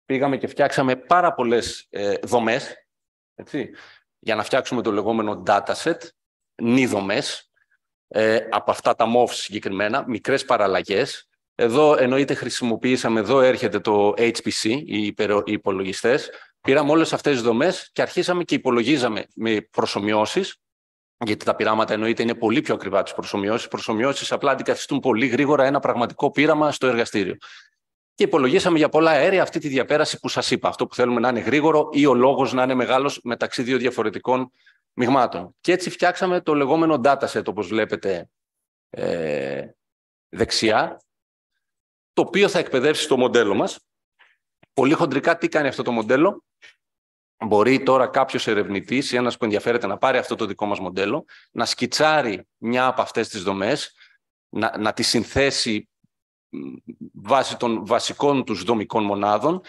πήγαμε και φτιάξαμε πάρα πολλές ε, δομές για να φτιάξουμε το λεγόμενο dataset, νίδομες, ε, από αυτά τα MOVs συγκεκριμένα, μικρές παραλλαγές. Εδώ εννοείται χρησιμοποιήσαμε, εδώ έρχεται το HPC, οι υπολογιστές. Πήραμε όλες αυτές τις δομές και αρχίσαμε και υπολογίζαμε με προσωμιώσεις, γιατί τα πειράματα εννοείται είναι πολύ πιο ακριβά τις προσωμιώσεις. Οι προσωμιώσεις απλά αντικαθιστούν πολύ γρήγορα ένα πραγματικό πείραμα στο εργαστήριο. Και υπολογίσαμε για πολλά αέρια αυτή τη διαπέραση που σας είπα. Αυτό που θέλουμε να είναι γρήγορο ή ο λόγος να είναι μεγάλος μεταξύ δύο διαφορετικών μειγμάτων. Και έτσι φτιάξαμε το λεγόμενο dataset, όπως βλέπετε ε, δεξιά, το οποίο θα εκπαιδεύσει το μοντέλο μας. Πολύ χοντρικά τι κάνει αυτό το μοντέλο. Μπορεί τώρα κάποιος ερευνητής ή ένας που ενδιαφέρεται να πάρει αυτό το δικό μας μοντέλο, να σκιτσάρει μια από αυτές τις δομές, να, να τη συνθέσει βάσει των βασικών τους δομικών μονάδων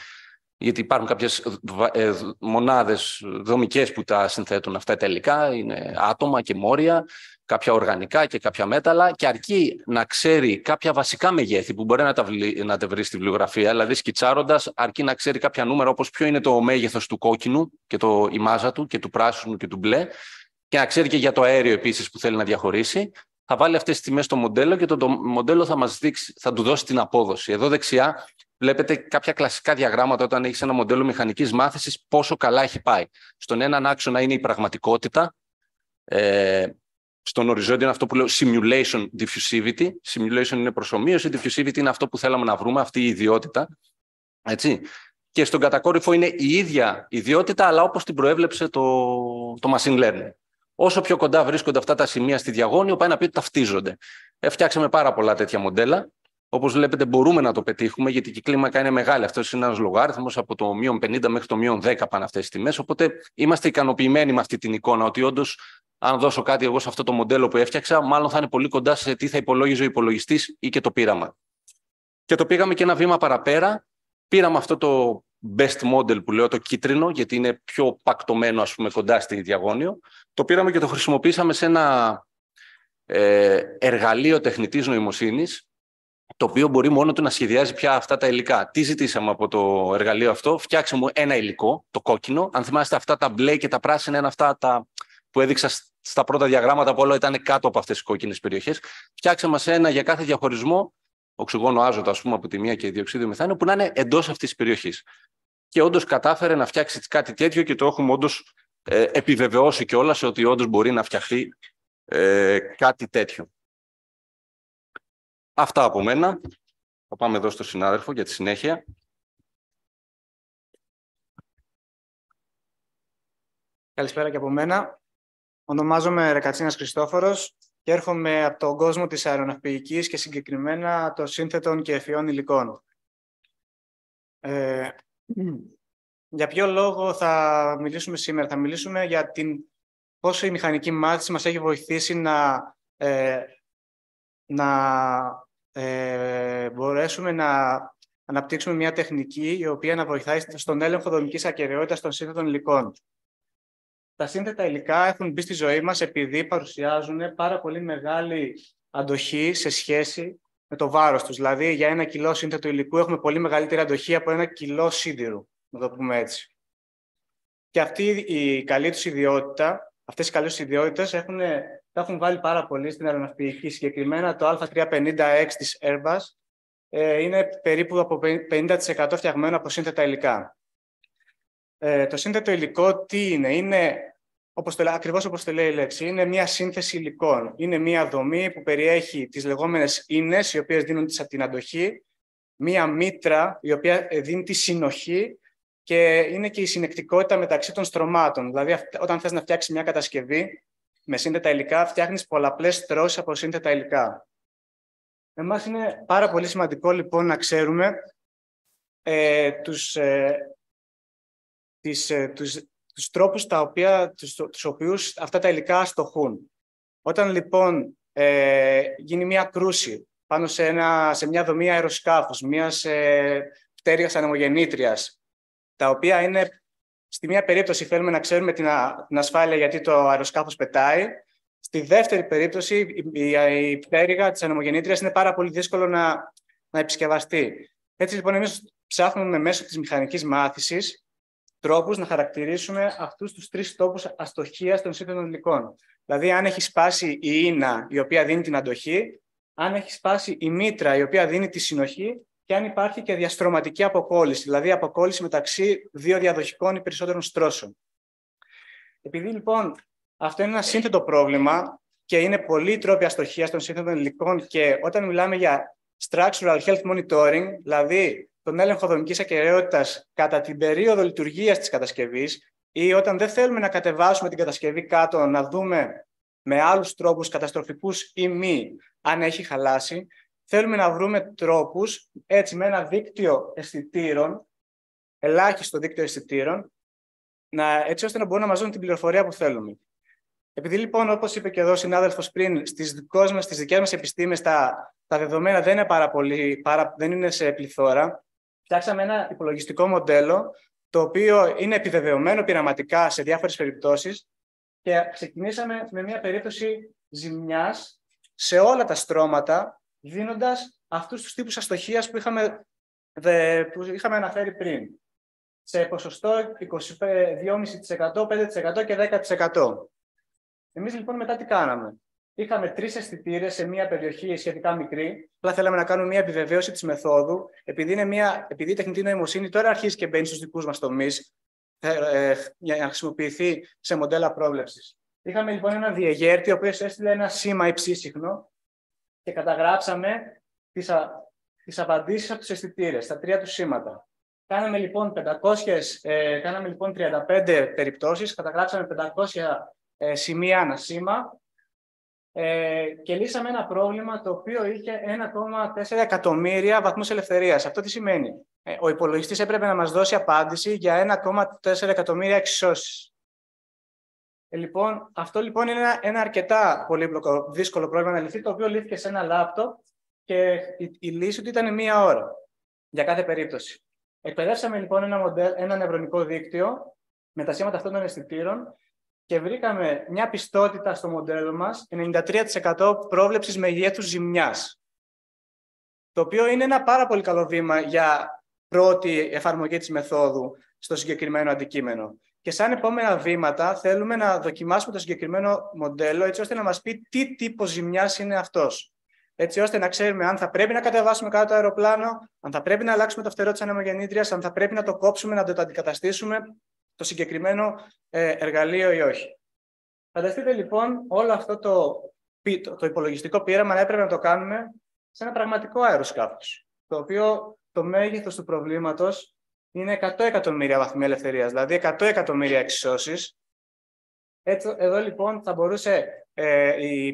γιατί υπάρχουν κάποιες ε, μονάδες δομικές που τα συνθέτουν αυτά τα υλικά, είναι άτομα και μόρια, κάποια οργανικά και κάποια μέταλλα και αρκεί να ξέρει κάποια βασικά μεγέθη που μπορεί να τα, να τα βρει στη βιβλιογραφία, δηλαδή σκιτσάροντας αρκεί να ξέρει κάποια νούμερα όπως ποιο είναι το μέγεθος του κόκκινου και το, η μάζα του και του πράσινου και του μπλε και να ξέρει και για το αέριο επίσης που θέλει να διαχωρίσει. Θα βάλει αυτές τις τιμές στο μοντέλο και το, μοντέλο θα, μας θα του δώσει την απόδοση. Εδώ δεξιά βλέπετε κάποια κλασικά διαγράμματα όταν έχεις ένα μοντέλο μηχανικής μάθησης, πόσο καλά έχει πάει. Στον έναν άξονα είναι η πραγματικότητα. Ε, στον οριζόντιο είναι αυτό που λέω simulation diffusivity. Simulation είναι προσωμείωση, diffusivity είναι αυτό που θέλαμε να βρούμε, αυτή η ιδιότητα. Έτσι. Και στον κατακόρυφο είναι η ίδια ιδιότητα, αλλά όπως την προέβλεψε το, το machine learning. Όσο πιο κοντά βρίσκονται αυτά τα σημεία στη διαγώνιο, πάει να πει ότι ταυτίζονται. Ε, φτιάξαμε πάρα πολλά τέτοια μοντέλα Όπως βλέπετε, μπορούμε να το πετύχουμε, γιατί η κλίμακα είναι μεγάλη. Αυτός είναι ένας λογάριθμος από το μείον 50 μέχρι το μείον 10 πάνω αυτές τις τιμές. Οπότε είμαστε ικανοποιημένοι με αυτή την εικόνα, ότι όντως, αν δώσω κάτι εγώ σε αυτό το μοντέλο που έφτιαξα, μάλλον θα είναι πολύ κοντά σε τι θα υπολόγιζε ο υπολογιστής ή και το πείραμα. Και το πήγαμε και ένα βήμα παραπέρα. Πήραμε αυτό το best model που λέω, το κίτρινο, γιατί είναι πιο πακτωμένο, ας πούμε, κοντά στη διαγώνιο. Το πήραμε και το χρησιμοποίησαμε σε ένα ε, εργαλείο τεχνητής νοημοσύνης, το οποίο μπορεί μόνο του να σχεδιάζει πια αυτά τα υλικά. Τι ζητήσαμε από το εργαλείο αυτό, φτιάξαμε ένα υλικό, το κόκκινο. Αν θυμάστε αυτά τα μπλε και τα πράσινα είναι αυτά τα που έδειξα στα πρώτα διαγράμματα που όλα ήταν κάτω από αυτές τις κόκκινες περιοχές. φτιάξαμε μας ένα για κάθε διαχωρισμό, οξυγόνο άζωτο ας πούμε από τη μία και διοξίδιο μεθάνιο, που να είναι εντός αυτής της περιοχής. Και όντως κατάφερε να φτιάξει κάτι τέτοιο και το έχουμε όντως ε, επιβεβαιώσει κιόλας ότι όντως μπορεί να φτιαχθεί ε, κάτι τέτοιο. Αυτά από μένα. Θα πάμε εδώ στον συνάδελφο για τη συνέχεια. Καλησπέρα και από μένα. Ονομάζομαι Ρεκατσίνας Χριστόφορος και έρχομαι από τον κόσμο της αεροναυπηγικής και συγκεκριμένα των σύνθετων και εφιών υλικών. Ε, για ποιο λόγο θα μιλήσουμε σήμερα. Θα μιλήσουμε για την, πόσο η μηχανική μάθηση μας έχει βοηθήσει να, ε, να ε, μπορέσουμε να αναπτύξουμε μια τεχνική η οποία να βοηθάει στον έλεγχο δομικής ακεραιότητας των σύνθετων υλικών. Τα σύνθετα υλικά έχουν μπει στη ζωή μας επειδή παρουσιάζουν πάρα πολύ μεγάλη αντοχή σε σχέση με το βάρος τους. Δηλαδή, για ένα κιλό σύνθετου υλικού έχουμε πολύ μεγαλύτερη αντοχή από ένα κιλό σίδηρου, να το πούμε έτσι. Και αυτή η καλή τους ιδιότητα, αυτές οι καλές ιδιότητες έχουν τα έχουν βάλει πάρα πολύ στην αεροναυπηγική. Συγκεκριμένα το Α350X της Airbus ε, είναι περίπου από 50% φτιαγμένο από σύνθετα υλικά. Ε, το σύνθετο υλικό τι είναι, είναι όπως το, ακριβώς όπως το λέει η λέξη, είναι μια σύνθεση υλικών. Είναι μια δομή που περιέχει τις λεγόμενες ίνες, οι οποίες δίνουν τις την αντοχή, μια μήτρα η οποία ε, δίνει τη συνοχή και είναι και η συνεκτικότητα μεταξύ των στρωμάτων. Δηλαδή, όταν θες να φτιάξεις μια κατασκευή, με σύνθετα υλικά φτιάχνεις πολλαπλές τρώσεις από σύνθετα υλικά. Εμάς είναι πάρα πολύ σημαντικό λοιπόν να ξέρουμε ε, τους, ε, τις, ε, τους, τους, τρόπους τα οποία, τους, τους οποίους αυτά τα υλικά στοχούν. Όταν λοιπόν ε, γίνει μια κρούση πάνω σε, ένα, σε μια δομή αεροσκάφους, μιας ε, πτέρυγας ανεμογεννήτριας, τα οποία είναι Στη μία περίπτωση θέλουμε να ξέρουμε την, ασφάλεια γιατί το αεροσκάφος πετάει. Στη δεύτερη περίπτωση η, η, πτέρυγα της ανεμογεννήτριας είναι πάρα πολύ δύσκολο να, να επισκευαστεί. Έτσι λοιπόν εμείς ψάχνουμε μέσω της μηχανικής μάθησης τρόπους να χαρακτηρίσουμε αυτούς τους τρεις τόπους αστοχίας των σύγχρονων υλικών. Δηλαδή αν έχει σπάσει η ίνα η οποία δίνει την αντοχή, αν έχει σπάσει η μήτρα η οποία δίνει τη συνοχή και αν υπάρχει και διαστρωματική αποκόλληση, δηλαδή αποκόλληση μεταξύ δύο διαδοχικών ή περισσότερων στρώσεων. Επειδή λοιπόν αυτό είναι ένα σύνθετο πρόβλημα και είναι πολλοί τρόποι αστοχία των σύνθετων υλικών και όταν μιλάμε για structural health monitoring, δηλαδή τον έλεγχο δομικής ακαιρεότητας κατά την περίοδο λειτουργίας της κατασκευής, ή όταν δεν θέλουμε να κατεβάσουμε την κατασκευή κάτω, να δούμε με άλλους τρόπους, καταστροφικούς ή μη αν έχει χαλάσει, θέλουμε να βρούμε τρόπους, έτσι με ένα δίκτυο αισθητήρων, ελάχιστο δίκτυο αισθητήρων, να, έτσι ώστε να μπορούν να μας δουν την πληροφορία που θέλουμε. Επειδή λοιπόν, όπως είπε και εδώ ο συνάδελφος πριν, στις δικές μας επιστήμες τα, τα δεδομένα δεν είναι, πάρα πάρα, δεν είναι σε πληθώρα, φτιάξαμε ένα υπολογιστικό μοντέλο, το οποίο είναι επιβεβαιωμένο πειραματικά σε διάφορες περιπτώσεις και ξεκινήσαμε με μια περίπτωση ζημιάς σε όλα τα στρώματα δίνοντας αυτούς τους τύπους αστοχίας που, είχαμε, που είχαμε αναφέρει πριν. Σε ποσοστό 2,5%, 5% και 10%. Εμείς λοιπόν μετά τι κάναμε. Είχαμε τρεις αισθητήρες σε μια περιοχή σχετικά μικρή. Απλά θέλαμε να κάνουμε μια επιβεβαίωση της μεθόδου. Επειδή, είναι μια, επειδή η τεχνητή νοημοσύνη τώρα αρχίζει και μπαίνει στους δικούς μας τομείς ε, ε, για να χρησιμοποιηθεί σε μοντέλα πρόβλεψης. Είχαμε λοιπόν ένα διεγέρτη, ο οποίος έστειλε ένα σήμα υψίσυχνο και καταγράψαμε τις, α, απαντήσεις από τους αισθητήρες, τα τρία τους σήματα. Κάναμε λοιπόν, 500, ε, κάναμε λοιπόν 35 περιπτώσεις, καταγράψαμε 500 ε, σημεία ένα σήμα ε, και λύσαμε ένα πρόβλημα το οποίο είχε 1,4 εκατομμύρια βαθμούς ελευθερίας. Αυτό τι σημαίνει. Ε, ο υπολογιστής έπρεπε να μας δώσει απάντηση για 1,4 εκατομμύρια εξισώσεις. Ε, λοιπόν, αυτό λοιπόν είναι ένα, αρκετά πολύπλοκο, δύσκολο πρόβλημα να λυθεί, το οποίο λύθηκε σε ένα λάπτοπ και η, η λύση του ήταν μία ώρα για κάθε περίπτωση. Εκπαιδεύσαμε λοιπόν ένα, μοντέλ, ένα νευρονικό δίκτυο με τα σήματα αυτών των αισθητήρων και βρήκαμε μια πιστότητα στο μοντέλο μας 93% πρόβλεψης μεγέθους ζημιάς. Το οποίο είναι ένα πάρα πολύ καλό βήμα για πρώτη εφαρμογή της μεθόδου στο συγκεκριμένο αντικείμενο. Και σαν επόμενα βήματα θέλουμε να δοκιμάσουμε το συγκεκριμένο μοντέλο έτσι ώστε να μας πει τι τύπος ζημιάς είναι αυτός. Έτσι ώστε να ξέρουμε αν θα πρέπει να κατεβάσουμε κάτω το αεροπλάνο, αν θα πρέπει να αλλάξουμε το φτερό της ανεμογεννήτριας, αν θα πρέπει να το κόψουμε, να το αντικαταστήσουμε το συγκεκριμένο ε, εργαλείο ή όχι. Φανταστείτε λοιπόν όλο αυτό το, το υπολογιστικό πείραμα να έπρεπε να το κάνουμε σε ένα πραγματικό αεροσκάφος, το οποίο το μέγεθος του προβλήματος είναι 100 εκατομμύρια βαθμοί ελευθερίας, δηλαδή 100 εκατομμύρια εξισώσεις. εδώ λοιπόν θα μπορούσε ε, οι,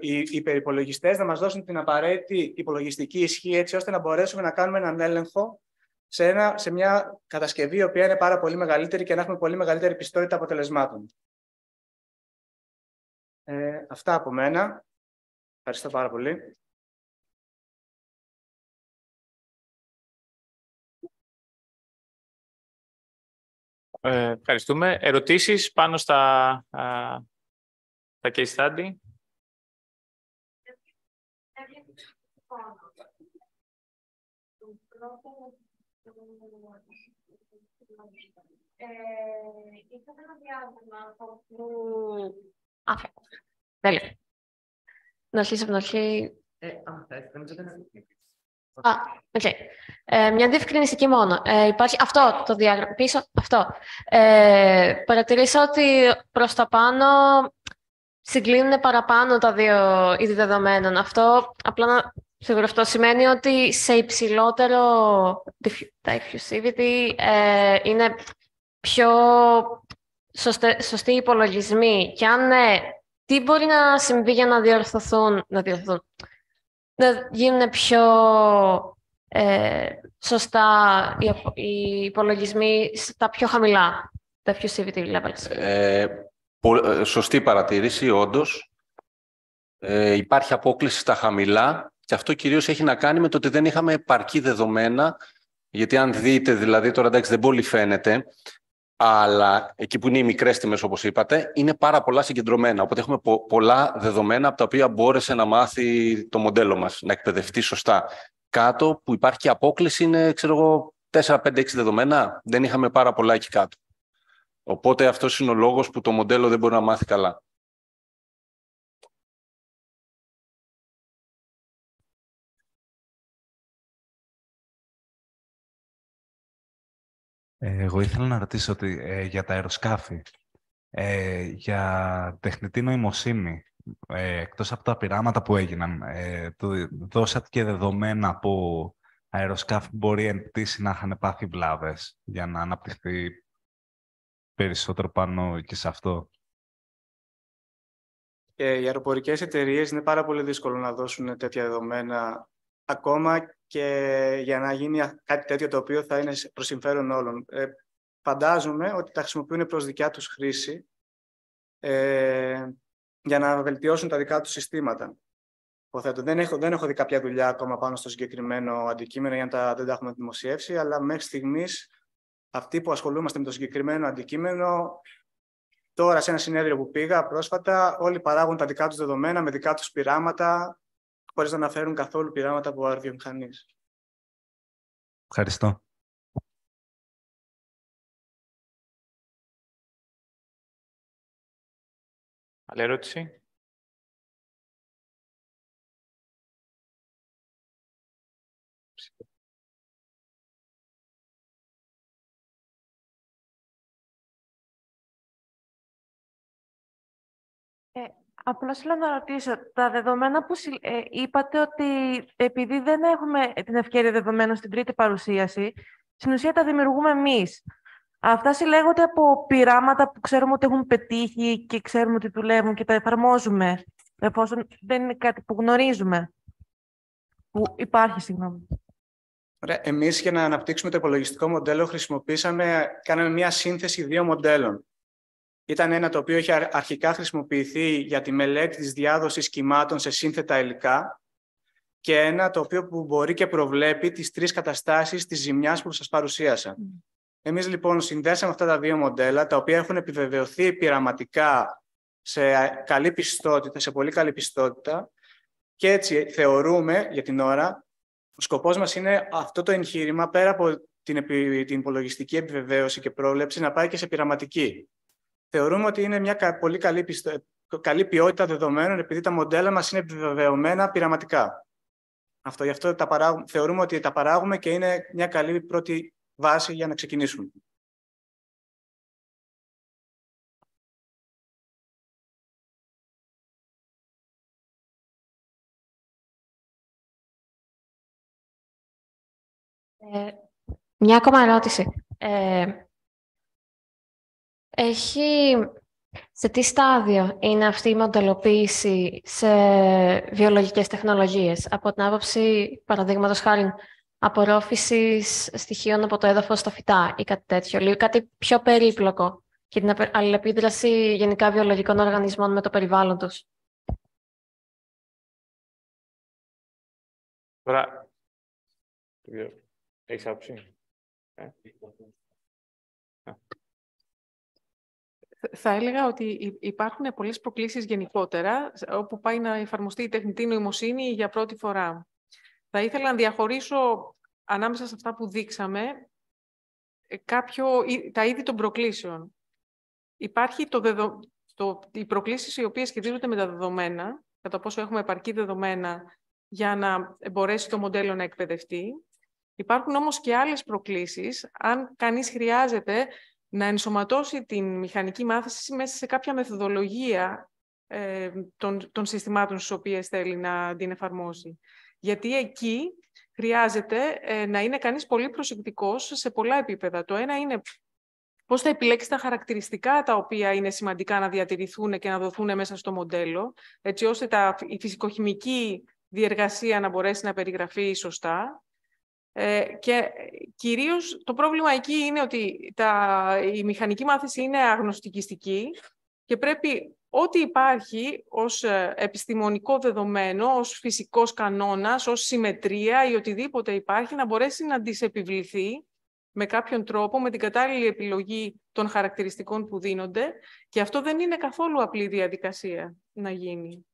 οι υπερυπολογιστές να μας δώσουν την απαραίτητη υπολογιστική ισχύ, έτσι ώστε να μπορέσουμε να κάνουμε έναν έλεγχο σε, ένα, σε μια κατασκευή η οποία είναι πάρα πολύ μεγαλύτερη και να έχουμε πολύ μεγαλύτερη πιστότητα αποτελεσμάτων. Ε, αυτά από μένα. Ευχαριστώ πάρα πολύ. Ε, ευχαριστούμε. Ερωτήσεις πάνω στα, α, τα case study. Ε, ένα διάβημα από που... Α, τέλεια. Να αρχίσει από την αρχή. Ε, αν θες, δεν ξέρω. Α, okay. ε, μια διευκρίνηση μόνο. Ε, υπάρχει αυτό το διάγραμμα. Πίσω, αυτό. Ε, παρατηρήσα ότι προς τα πάνω συγκλίνουν παραπάνω τα δύο είδη δεδομένων. Αυτό απλά να αυτό σημαίνει ότι σε υψηλότερο τα diffusivity ε, είναι πιο σωστε, σωστοί υπολογισμοί. Και αν ναι, τι μπορεί να συμβεί για να διορθωθούν, να διορθωθούν, να γίνουν πιο ε, σωστά οι υπολογισμοί στα πιο χαμηλά, τα πιο CVT levels. Ε, ε, σωστή παρατήρηση, όντως. Ε, υπάρχει απόκληση στα χαμηλά και αυτό κυρίως έχει να κάνει με το ότι δεν είχαμε επαρκή δεδομένα γιατί αν δείτε, δηλαδή τώρα εντάξει δεν πολύ φαίνεται, αλλά εκεί που είναι οι μικρές τιμές, όπως είπατε, είναι πάρα πολλά συγκεντρωμένα. Οπότε έχουμε πολλά δεδομένα από τα οποία μπόρεσε να μάθει το μοντέλο μας να εκπαιδευτεί σωστά. Κάτω που υπάρχει απόκληση είναι, ξέρω 4, 5, 6 δεδομένα. Δεν είχαμε πάρα πολλά εκεί κάτω. Οπότε αυτός είναι ο λόγος που το μοντέλο δεν μπορεί να μάθει καλά. Εγώ ήθελα να ρωτήσω ότι, ε, για τα αεροσκάφη, ε, για τεχνητή νοημοσύνη, ε, εκτός από τα πειράματα που έγιναν, ε, δώσατε και δεδομένα από αεροσκάφη που μπορεί εν πτήση να είχαν πάθει βλάβες για να αναπτυχθεί περισσότερο πάνω και σε αυτό. Ε, οι αεροπορικές εταιρείες είναι πάρα πολύ δύσκολο να δώσουν τέτοια δεδομένα ακόμα και για να γίνει κάτι τέτοιο το οποίο θα είναι προς συμφέρον όλων. Ε, φαντάζομαι ότι τα χρησιμοποιούν προς δικιά τους χρήση ε, για να βελτιώσουν τα δικά τους συστήματα. Δεν έχω, δεν έχω δει κάποια δουλειά ακόμα πάνω στο συγκεκριμένο αντικείμενο για να τα, δεν τα έχουμε δημοσιεύσει, αλλά μέχρι στιγμής αυτοί που ασχολούμαστε με το συγκεκριμένο αντικείμενο, τώρα σε ένα συνέδριο που πήγα πρόσφατα, όλοι παράγουν τα δικά τους δεδομένα με δικά τους πειράματα χωρίς να αναφέρουν καθόλου πειράματα από αρβιομηχανείς. Ευχαριστώ. Άλλη ερώτηση. Ε, Απλώς θέλω να ρωτήσω, τα δεδομένα που ε, είπατε ότι επειδή δεν έχουμε την ευκαιρία δεδομένων στην τρίτη παρουσίαση, στην ουσία τα δημιουργούμε εμείς. Αυτά συλλέγονται από πειράματα που ξέρουμε ότι έχουν πετύχει και ξέρουμε ότι δουλεύουν και τα εφαρμόζουμε, εφόσον δεν είναι κάτι που γνωρίζουμε, που υπάρχει, συγγνώμη. Ωραία. Εμείς για να αναπτύξουμε το υπολογιστικό μοντέλο χρησιμοποίησαμε, κάναμε μια σύνθεση δύο μοντέλων ήταν ένα το οποίο είχε αρχικά χρησιμοποιηθεί για τη μελέτη της διάδοσης κυμάτων σε σύνθετα υλικά και ένα το οποίο που μπορεί και προβλέπει τις τρεις καταστάσεις της ζημιάς που σας παρουσίασα. Mm. Εμείς λοιπόν συνδέσαμε αυτά τα δύο μοντέλα, τα οποία έχουν επιβεβαιωθεί πειραματικά σε, καλή πιστότητα, σε πολύ καλή πιστότητα και έτσι θεωρούμε για την ώρα, ο σκοπός μας είναι αυτό το εγχείρημα πέρα από την, την υπολογιστική επιβεβαίωση και πρόβλεψη να πάει και σε πειραματική θεωρούμε ότι είναι μια πολύ καλή, καλή ποιότητα δεδομένων επειδή τα μοντέλα μας είναι επιβεβαιωμένα πειραματικά. Αυτό, γι' αυτό τα παράγουμε, θεωρούμε ότι τα παράγουμε και είναι μια καλή πρώτη βάση για να ξεκινήσουμε. Ε, μια ακόμα ερώτηση. Ε, έχει σε τι στάδιο είναι αυτή η μοντελοποίηση σε βιολογικές τεχνολογίες, από την άποψη, παραδείγματος χάρη, απορρόφησης στοιχείων από το έδαφος στα φυτά ή κάτι τέτοιο, λίγο κάτι πιο περίπλοκο και την αλληλεπίδραση γενικά βιολογικών οργανισμών με το περιβάλλον τους. Τώρα, έχεις άποψη. Ε. Θα έλεγα ότι υπάρχουν πολλές προκλήσεις γενικότερα, όπου πάει να εφαρμοστεί η τεχνητή νοημοσύνη για πρώτη φορά. Θα ήθελα να διαχωρίσω ανάμεσα σε αυτά που δείξαμε ε, κάποιο, τα είδη των προκλήσεων. Υπάρχει το δεδο, το, οι προκλήσεις οι οποίες σχετίζονται με τα δεδομένα, κατά πόσο έχουμε επαρκή δεδομένα για να μπορέσει το μοντέλο να εκπαιδευτεί. Υπάρχουν όμως και άλλες προκλήσεις, αν κανείς χρειάζεται να ενσωματώσει την μηχανική μάθηση μέσα σε κάποια μεθοδολογία ε, των, των συστημάτων στις οποίες θέλει να την εφαρμόσει. Γιατί εκεί χρειάζεται ε, να είναι κανείς πολύ προσεκτικός σε πολλά επίπεδα. Το ένα είναι πώς θα επιλέξεις τα χαρακτηριστικά τα οποία είναι σημαντικά να διατηρηθούν και να δοθούν μέσα στο μοντέλο, έτσι ώστε τα, η φυσικοχημική διεργασία να μπορέσει να περιγραφεί σωστά. Ε, και ε, κυρίως το πρόβλημα εκεί είναι ότι τα, η μηχανική μάθηση είναι αγνωστικιστική και πρέπει ό,τι υπάρχει ως ε, επιστημονικό δεδομένο, ως φυσικός κανόνας, ως συμμετρία ή οτιδήποτε υπάρχει, να μπορέσει να της επιβληθεί με κάποιον τρόπο, με την κατάλληλη επιλογή των χαρακτηριστικών που δίνονται. Και αυτό δεν είναι καθόλου απλή διαδικασία να γίνει.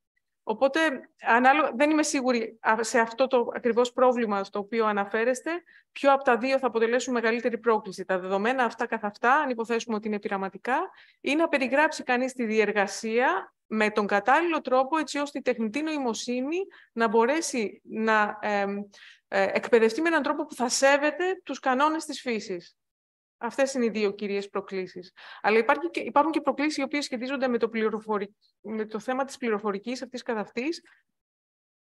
Οπότε, ανάλογα, δεν είμαι σίγουρη σε αυτό το ακριβώς πρόβλημα στο οποίο αναφέρεστε, ποιο από τα δύο θα αποτελέσουν μεγαλύτερη πρόκληση. Τα δεδομένα αυτά καθ' αυτά, αν υποθέσουμε ότι είναι πειραματικά, ή να περιγράψει κανείς τη διεργασία με τον κατάλληλο τρόπο, έτσι ώστε η τεχνητή νοημοσύνη να μπορέσει να ε, εκπαιδευτεί με έναν τρόπο που θα σέβεται τους κανόνες της φύσης. Αυτές είναι οι δύο κυρίες προκλήσεις. Αλλά υπάρχουν και, υπάρχουν προκλήσεις οι οποίες σχετίζονται με το, με το θέμα της πληροφορικής αυτής καθ'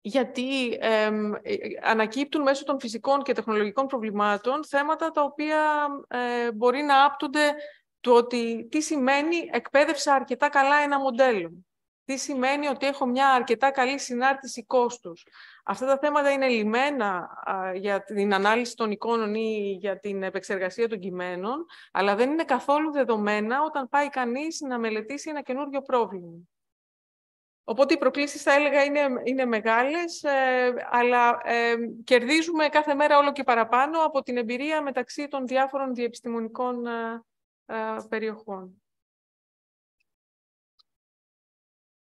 γιατί ε, ανακύπτουν μέσω των φυσικών και τεχνολογικών προβλημάτων θέματα τα οποία ε, μπορεί να άπτονται του ότι τι σημαίνει εκπαίδευσα αρκετά καλά ένα μοντέλο τι σημαίνει ότι έχω μια αρκετά καλή συνάρτηση κόστους. Αυτά τα θέματα είναι λιμένα για την ανάλυση των εικόνων ή για την επεξεργασία των κειμένων, αλλά δεν είναι καθόλου δεδομένα όταν πάει κανείς να μελετήσει ένα καινούριο πρόβλημα. Οπότε οι προκλήσεις, θα έλεγα, είναι, είναι μεγάλες, ε, αλλά ε, κερδίζουμε κάθε μέρα όλο και παραπάνω από την εμπειρία μεταξύ των διάφορων διεπιστημονικών ε, περιοχών.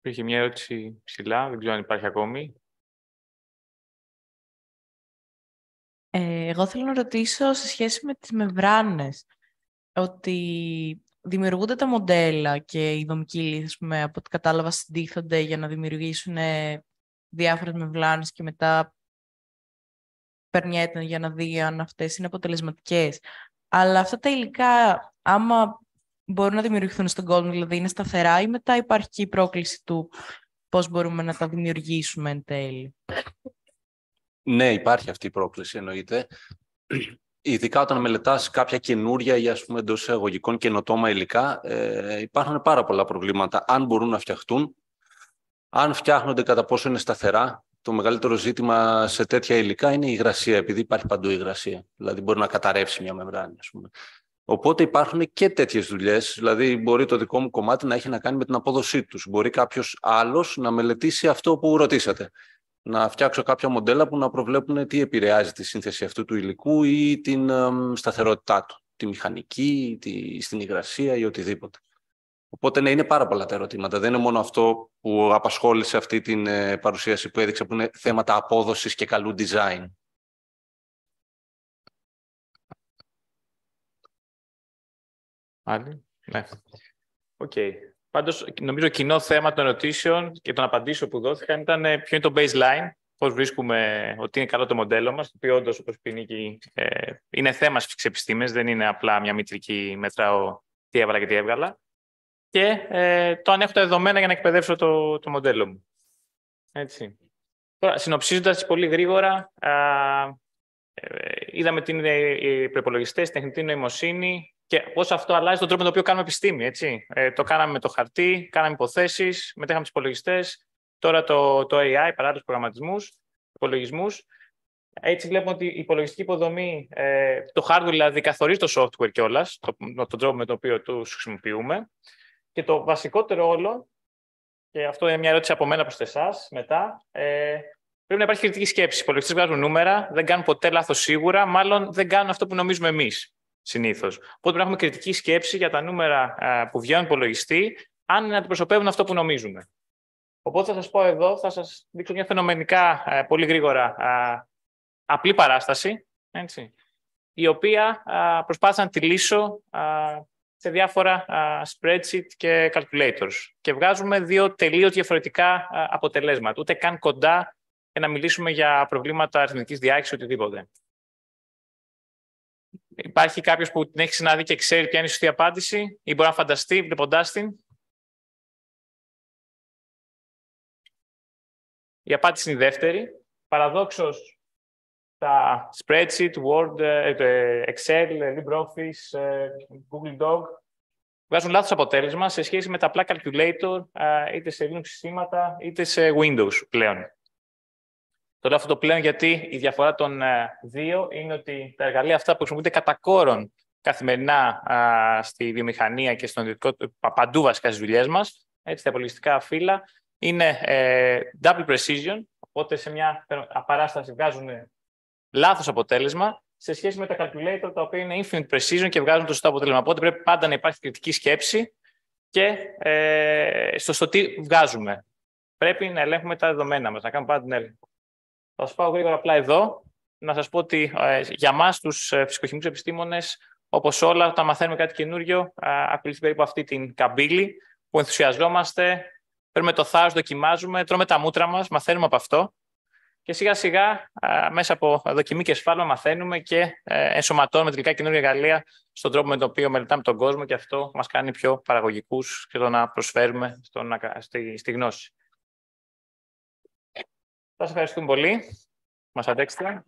Υπήρχε μια ερώτηση ψηλά, δεν ξέρω αν υπάρχει ακόμη. Ε, εγώ θέλω να ρωτήσω σε σχέση με τις μεμβράνες, ότι δημιουργούνται τα μοντέλα και οι δομικοί λύθες, από ό,τι κατάλαβα, συντίθονται για να δημιουργήσουν ε, διάφορες μεμβράνες και μετά περνιέται για να δει αν αυτές είναι αποτελεσματικές. Αλλά αυτά τα υλικά, άμα μπορούν να δημιουργηθούν στον κόσμο, δηλαδή είναι σταθερά ή μετά υπάρχει και η πρόκληση του πώς μπορούμε να τα δημιουργήσουμε εν τέλει. Ναι, υπάρχει αυτή η πρόκληση εννοείται. Ειδικά όταν μελετάς κάποια καινούρια ή ας πούμε εντός εγωγικών καινοτόμα υλικά, ε, υπάρχουν πάρα πολλά προβλήματα. Αν μπορούν να φτιαχτούν, αν φτιάχνονται κατά πόσο είναι σταθερά, το μεγαλύτερο ζήτημα σε τέτοια υλικά είναι η υγρασία, επειδή υπάρχει παντού υγρασία. Δηλαδή μπορεί να καταρρεύσει μια μεμβράνη, ας πούμε. Οπότε υπάρχουν και τέτοιες δουλειές. Δηλαδή, μπορεί το δικό μου κομμάτι να έχει να κάνει με την απόδοσή τους. Μπορεί κάποιος άλλος να μελετήσει αυτό που ρωτήσατε. Να φτιάξω κάποια μοντέλα που να προβλέπουν τι επηρεάζει τη σύνθεση αυτού του υλικού ή την σταθερότητά του. Τη μηχανική, τη, στην υγρασία ή οτιδήποτε. Οπότε ναι, είναι πάρα πολλά τα ερωτήματα. Δεν είναι μόνο αυτό που απασχόλησε αυτή την ε, παρουσίαση που έδειξε, που είναι θέματα απόδοσης και καλού design. Άλλη. Ναι. Οκ. Okay. Πάντως, νομίζω κοινό θέμα των ερωτήσεων και των απαντήσεων που δόθηκαν ήταν ε, ποιο είναι το baseline, πώς βρίσκουμε ότι είναι καλό το μοντέλο μας, το οποίο όντως, όπως πει Νίκη, ε, είναι θέμα στις επιστήμες, δεν είναι απλά μια μητρική μετράω τι έβαλα και τι έβγαλα. Και ε, το αν έχω τα δεδομένα για να εκπαιδεύσω το, το μοντέλο μου. Έτσι. Τώρα, συνοψίζοντας πολύ γρήγορα, α, είδαμε τι είναι οι προπολογιστές, τεχνητή νοημοσύνη, και πώς αυτό αλλάζει τον τρόπο με τον οποίο κάνουμε επιστήμη. Έτσι. Ε, το κάναμε με το χαρτί, κάναμε υποθέσεις, μετέχαμε τους υπολογιστές. Τώρα το, το AI, παρά του προγραμματισμούς, υπολογισμούς. Έτσι βλέπουμε ότι η υπολογιστική υποδομή, ε, το hardware δηλαδή, καθορίζει το software κιόλας, το, τον τρόπο με τον οποίο τους χρησιμοποιούμε. Και το βασικότερο όλο, και αυτό είναι μια ερώτηση από μένα προς εσάς μετά, ε, πρέπει να υπάρχει κριτική σκέψη. Οι υπολογιστές βγάζουν νούμερα, δεν κάνουν ποτέ λάθος σίγουρα, μάλλον δεν κάνουν αυτό που νομίζουμε εμείς συνήθως. Οπότε πρέπει να έχουμε κριτική σκέψη για τα νούμερα που βγαίνουν υπολογιστή, αν αντιπροσωπεύουν αυτό που νομίζουμε. Οπότε θα σας πω εδώ, θα σας δείξω μια φαινομενικά πολύ γρήγορα απλή παράσταση, έτσι, η οποία προσπάθησα να τη λύσω σε διάφορα spreadsheet και calculators. Και βγάζουμε δύο τελείως διαφορετικά αποτελέσματα, ούτε καν κοντά για να μιλήσουμε για προβλήματα αριθμητικής διάχυσης, οτιδήποτε. Υπάρχει κάποιος που την έχει συναντήσει και ξέρει ποια είναι η σωστή απάντηση ή μπορεί να φανταστεί βλέποντάς την. Η απάντηση είναι η δεύτερη. Παραδόξως, τα spreadsheet, Word, ε, ε, Excel, LibreOffice, ε, Google Doc βγάζουν λάθος αποτέλεσμα σε σχέση με τα απλά calculator είτε σε Linux συστήματα είτε σε Windows πλέον. Το λέω αυτό το πλέον γιατί η διαφορά των ε, δύο είναι ότι τα εργαλεία αυτά που χρησιμοποιούνται κατά κόρον καθημερινά στη βιομηχανία και στον ιδιωτικό, παντού βασικά στις δουλειές μας, έτσι, τα υπολογιστικά φύλλα, είναι ε, double precision, οπότε σε μια απαράσταση βγάζουν λάθος αποτέλεσμα σε σχέση με τα calculator τα οποία είναι infinite precision και βγάζουν το σωστό αποτέλεσμα. Οπότε πρέπει πάντα να υπάρχει κριτική σκέψη και ε, στο, στο τι βγάζουμε. Πρέπει να ελέγχουμε τα δεδομένα μας, να κάνουμε πάντα την έλεγχο. Θα σας πάω γρήγορα απλά εδώ, να σας πω ότι ε, για εμά, τους ε, επιστήμονε, επιστήμονες, όπως όλα, όταν μαθαίνουμε κάτι καινούριο, ε, ακολουθεί περίπου αυτή την καμπύλη που ενθουσιαζόμαστε, παίρνουμε το θάρρος, δοκιμάζουμε, τρώμε τα μούτρα μας, μαθαίνουμε από αυτό και σιγά σιγά μέσα από δοκιμή και σφάλμα μαθαίνουμε και ε, ενσωματώνουμε τελικά καινούργια εργαλεία στον τρόπο με τον οποίο μελετάμε τον κόσμο και αυτό μας κάνει πιο παραγωγικούς και το να προσφέρουμε στο, στη γνώση. Σας ευχαριστούμε πολύ. Μας αντέξετε.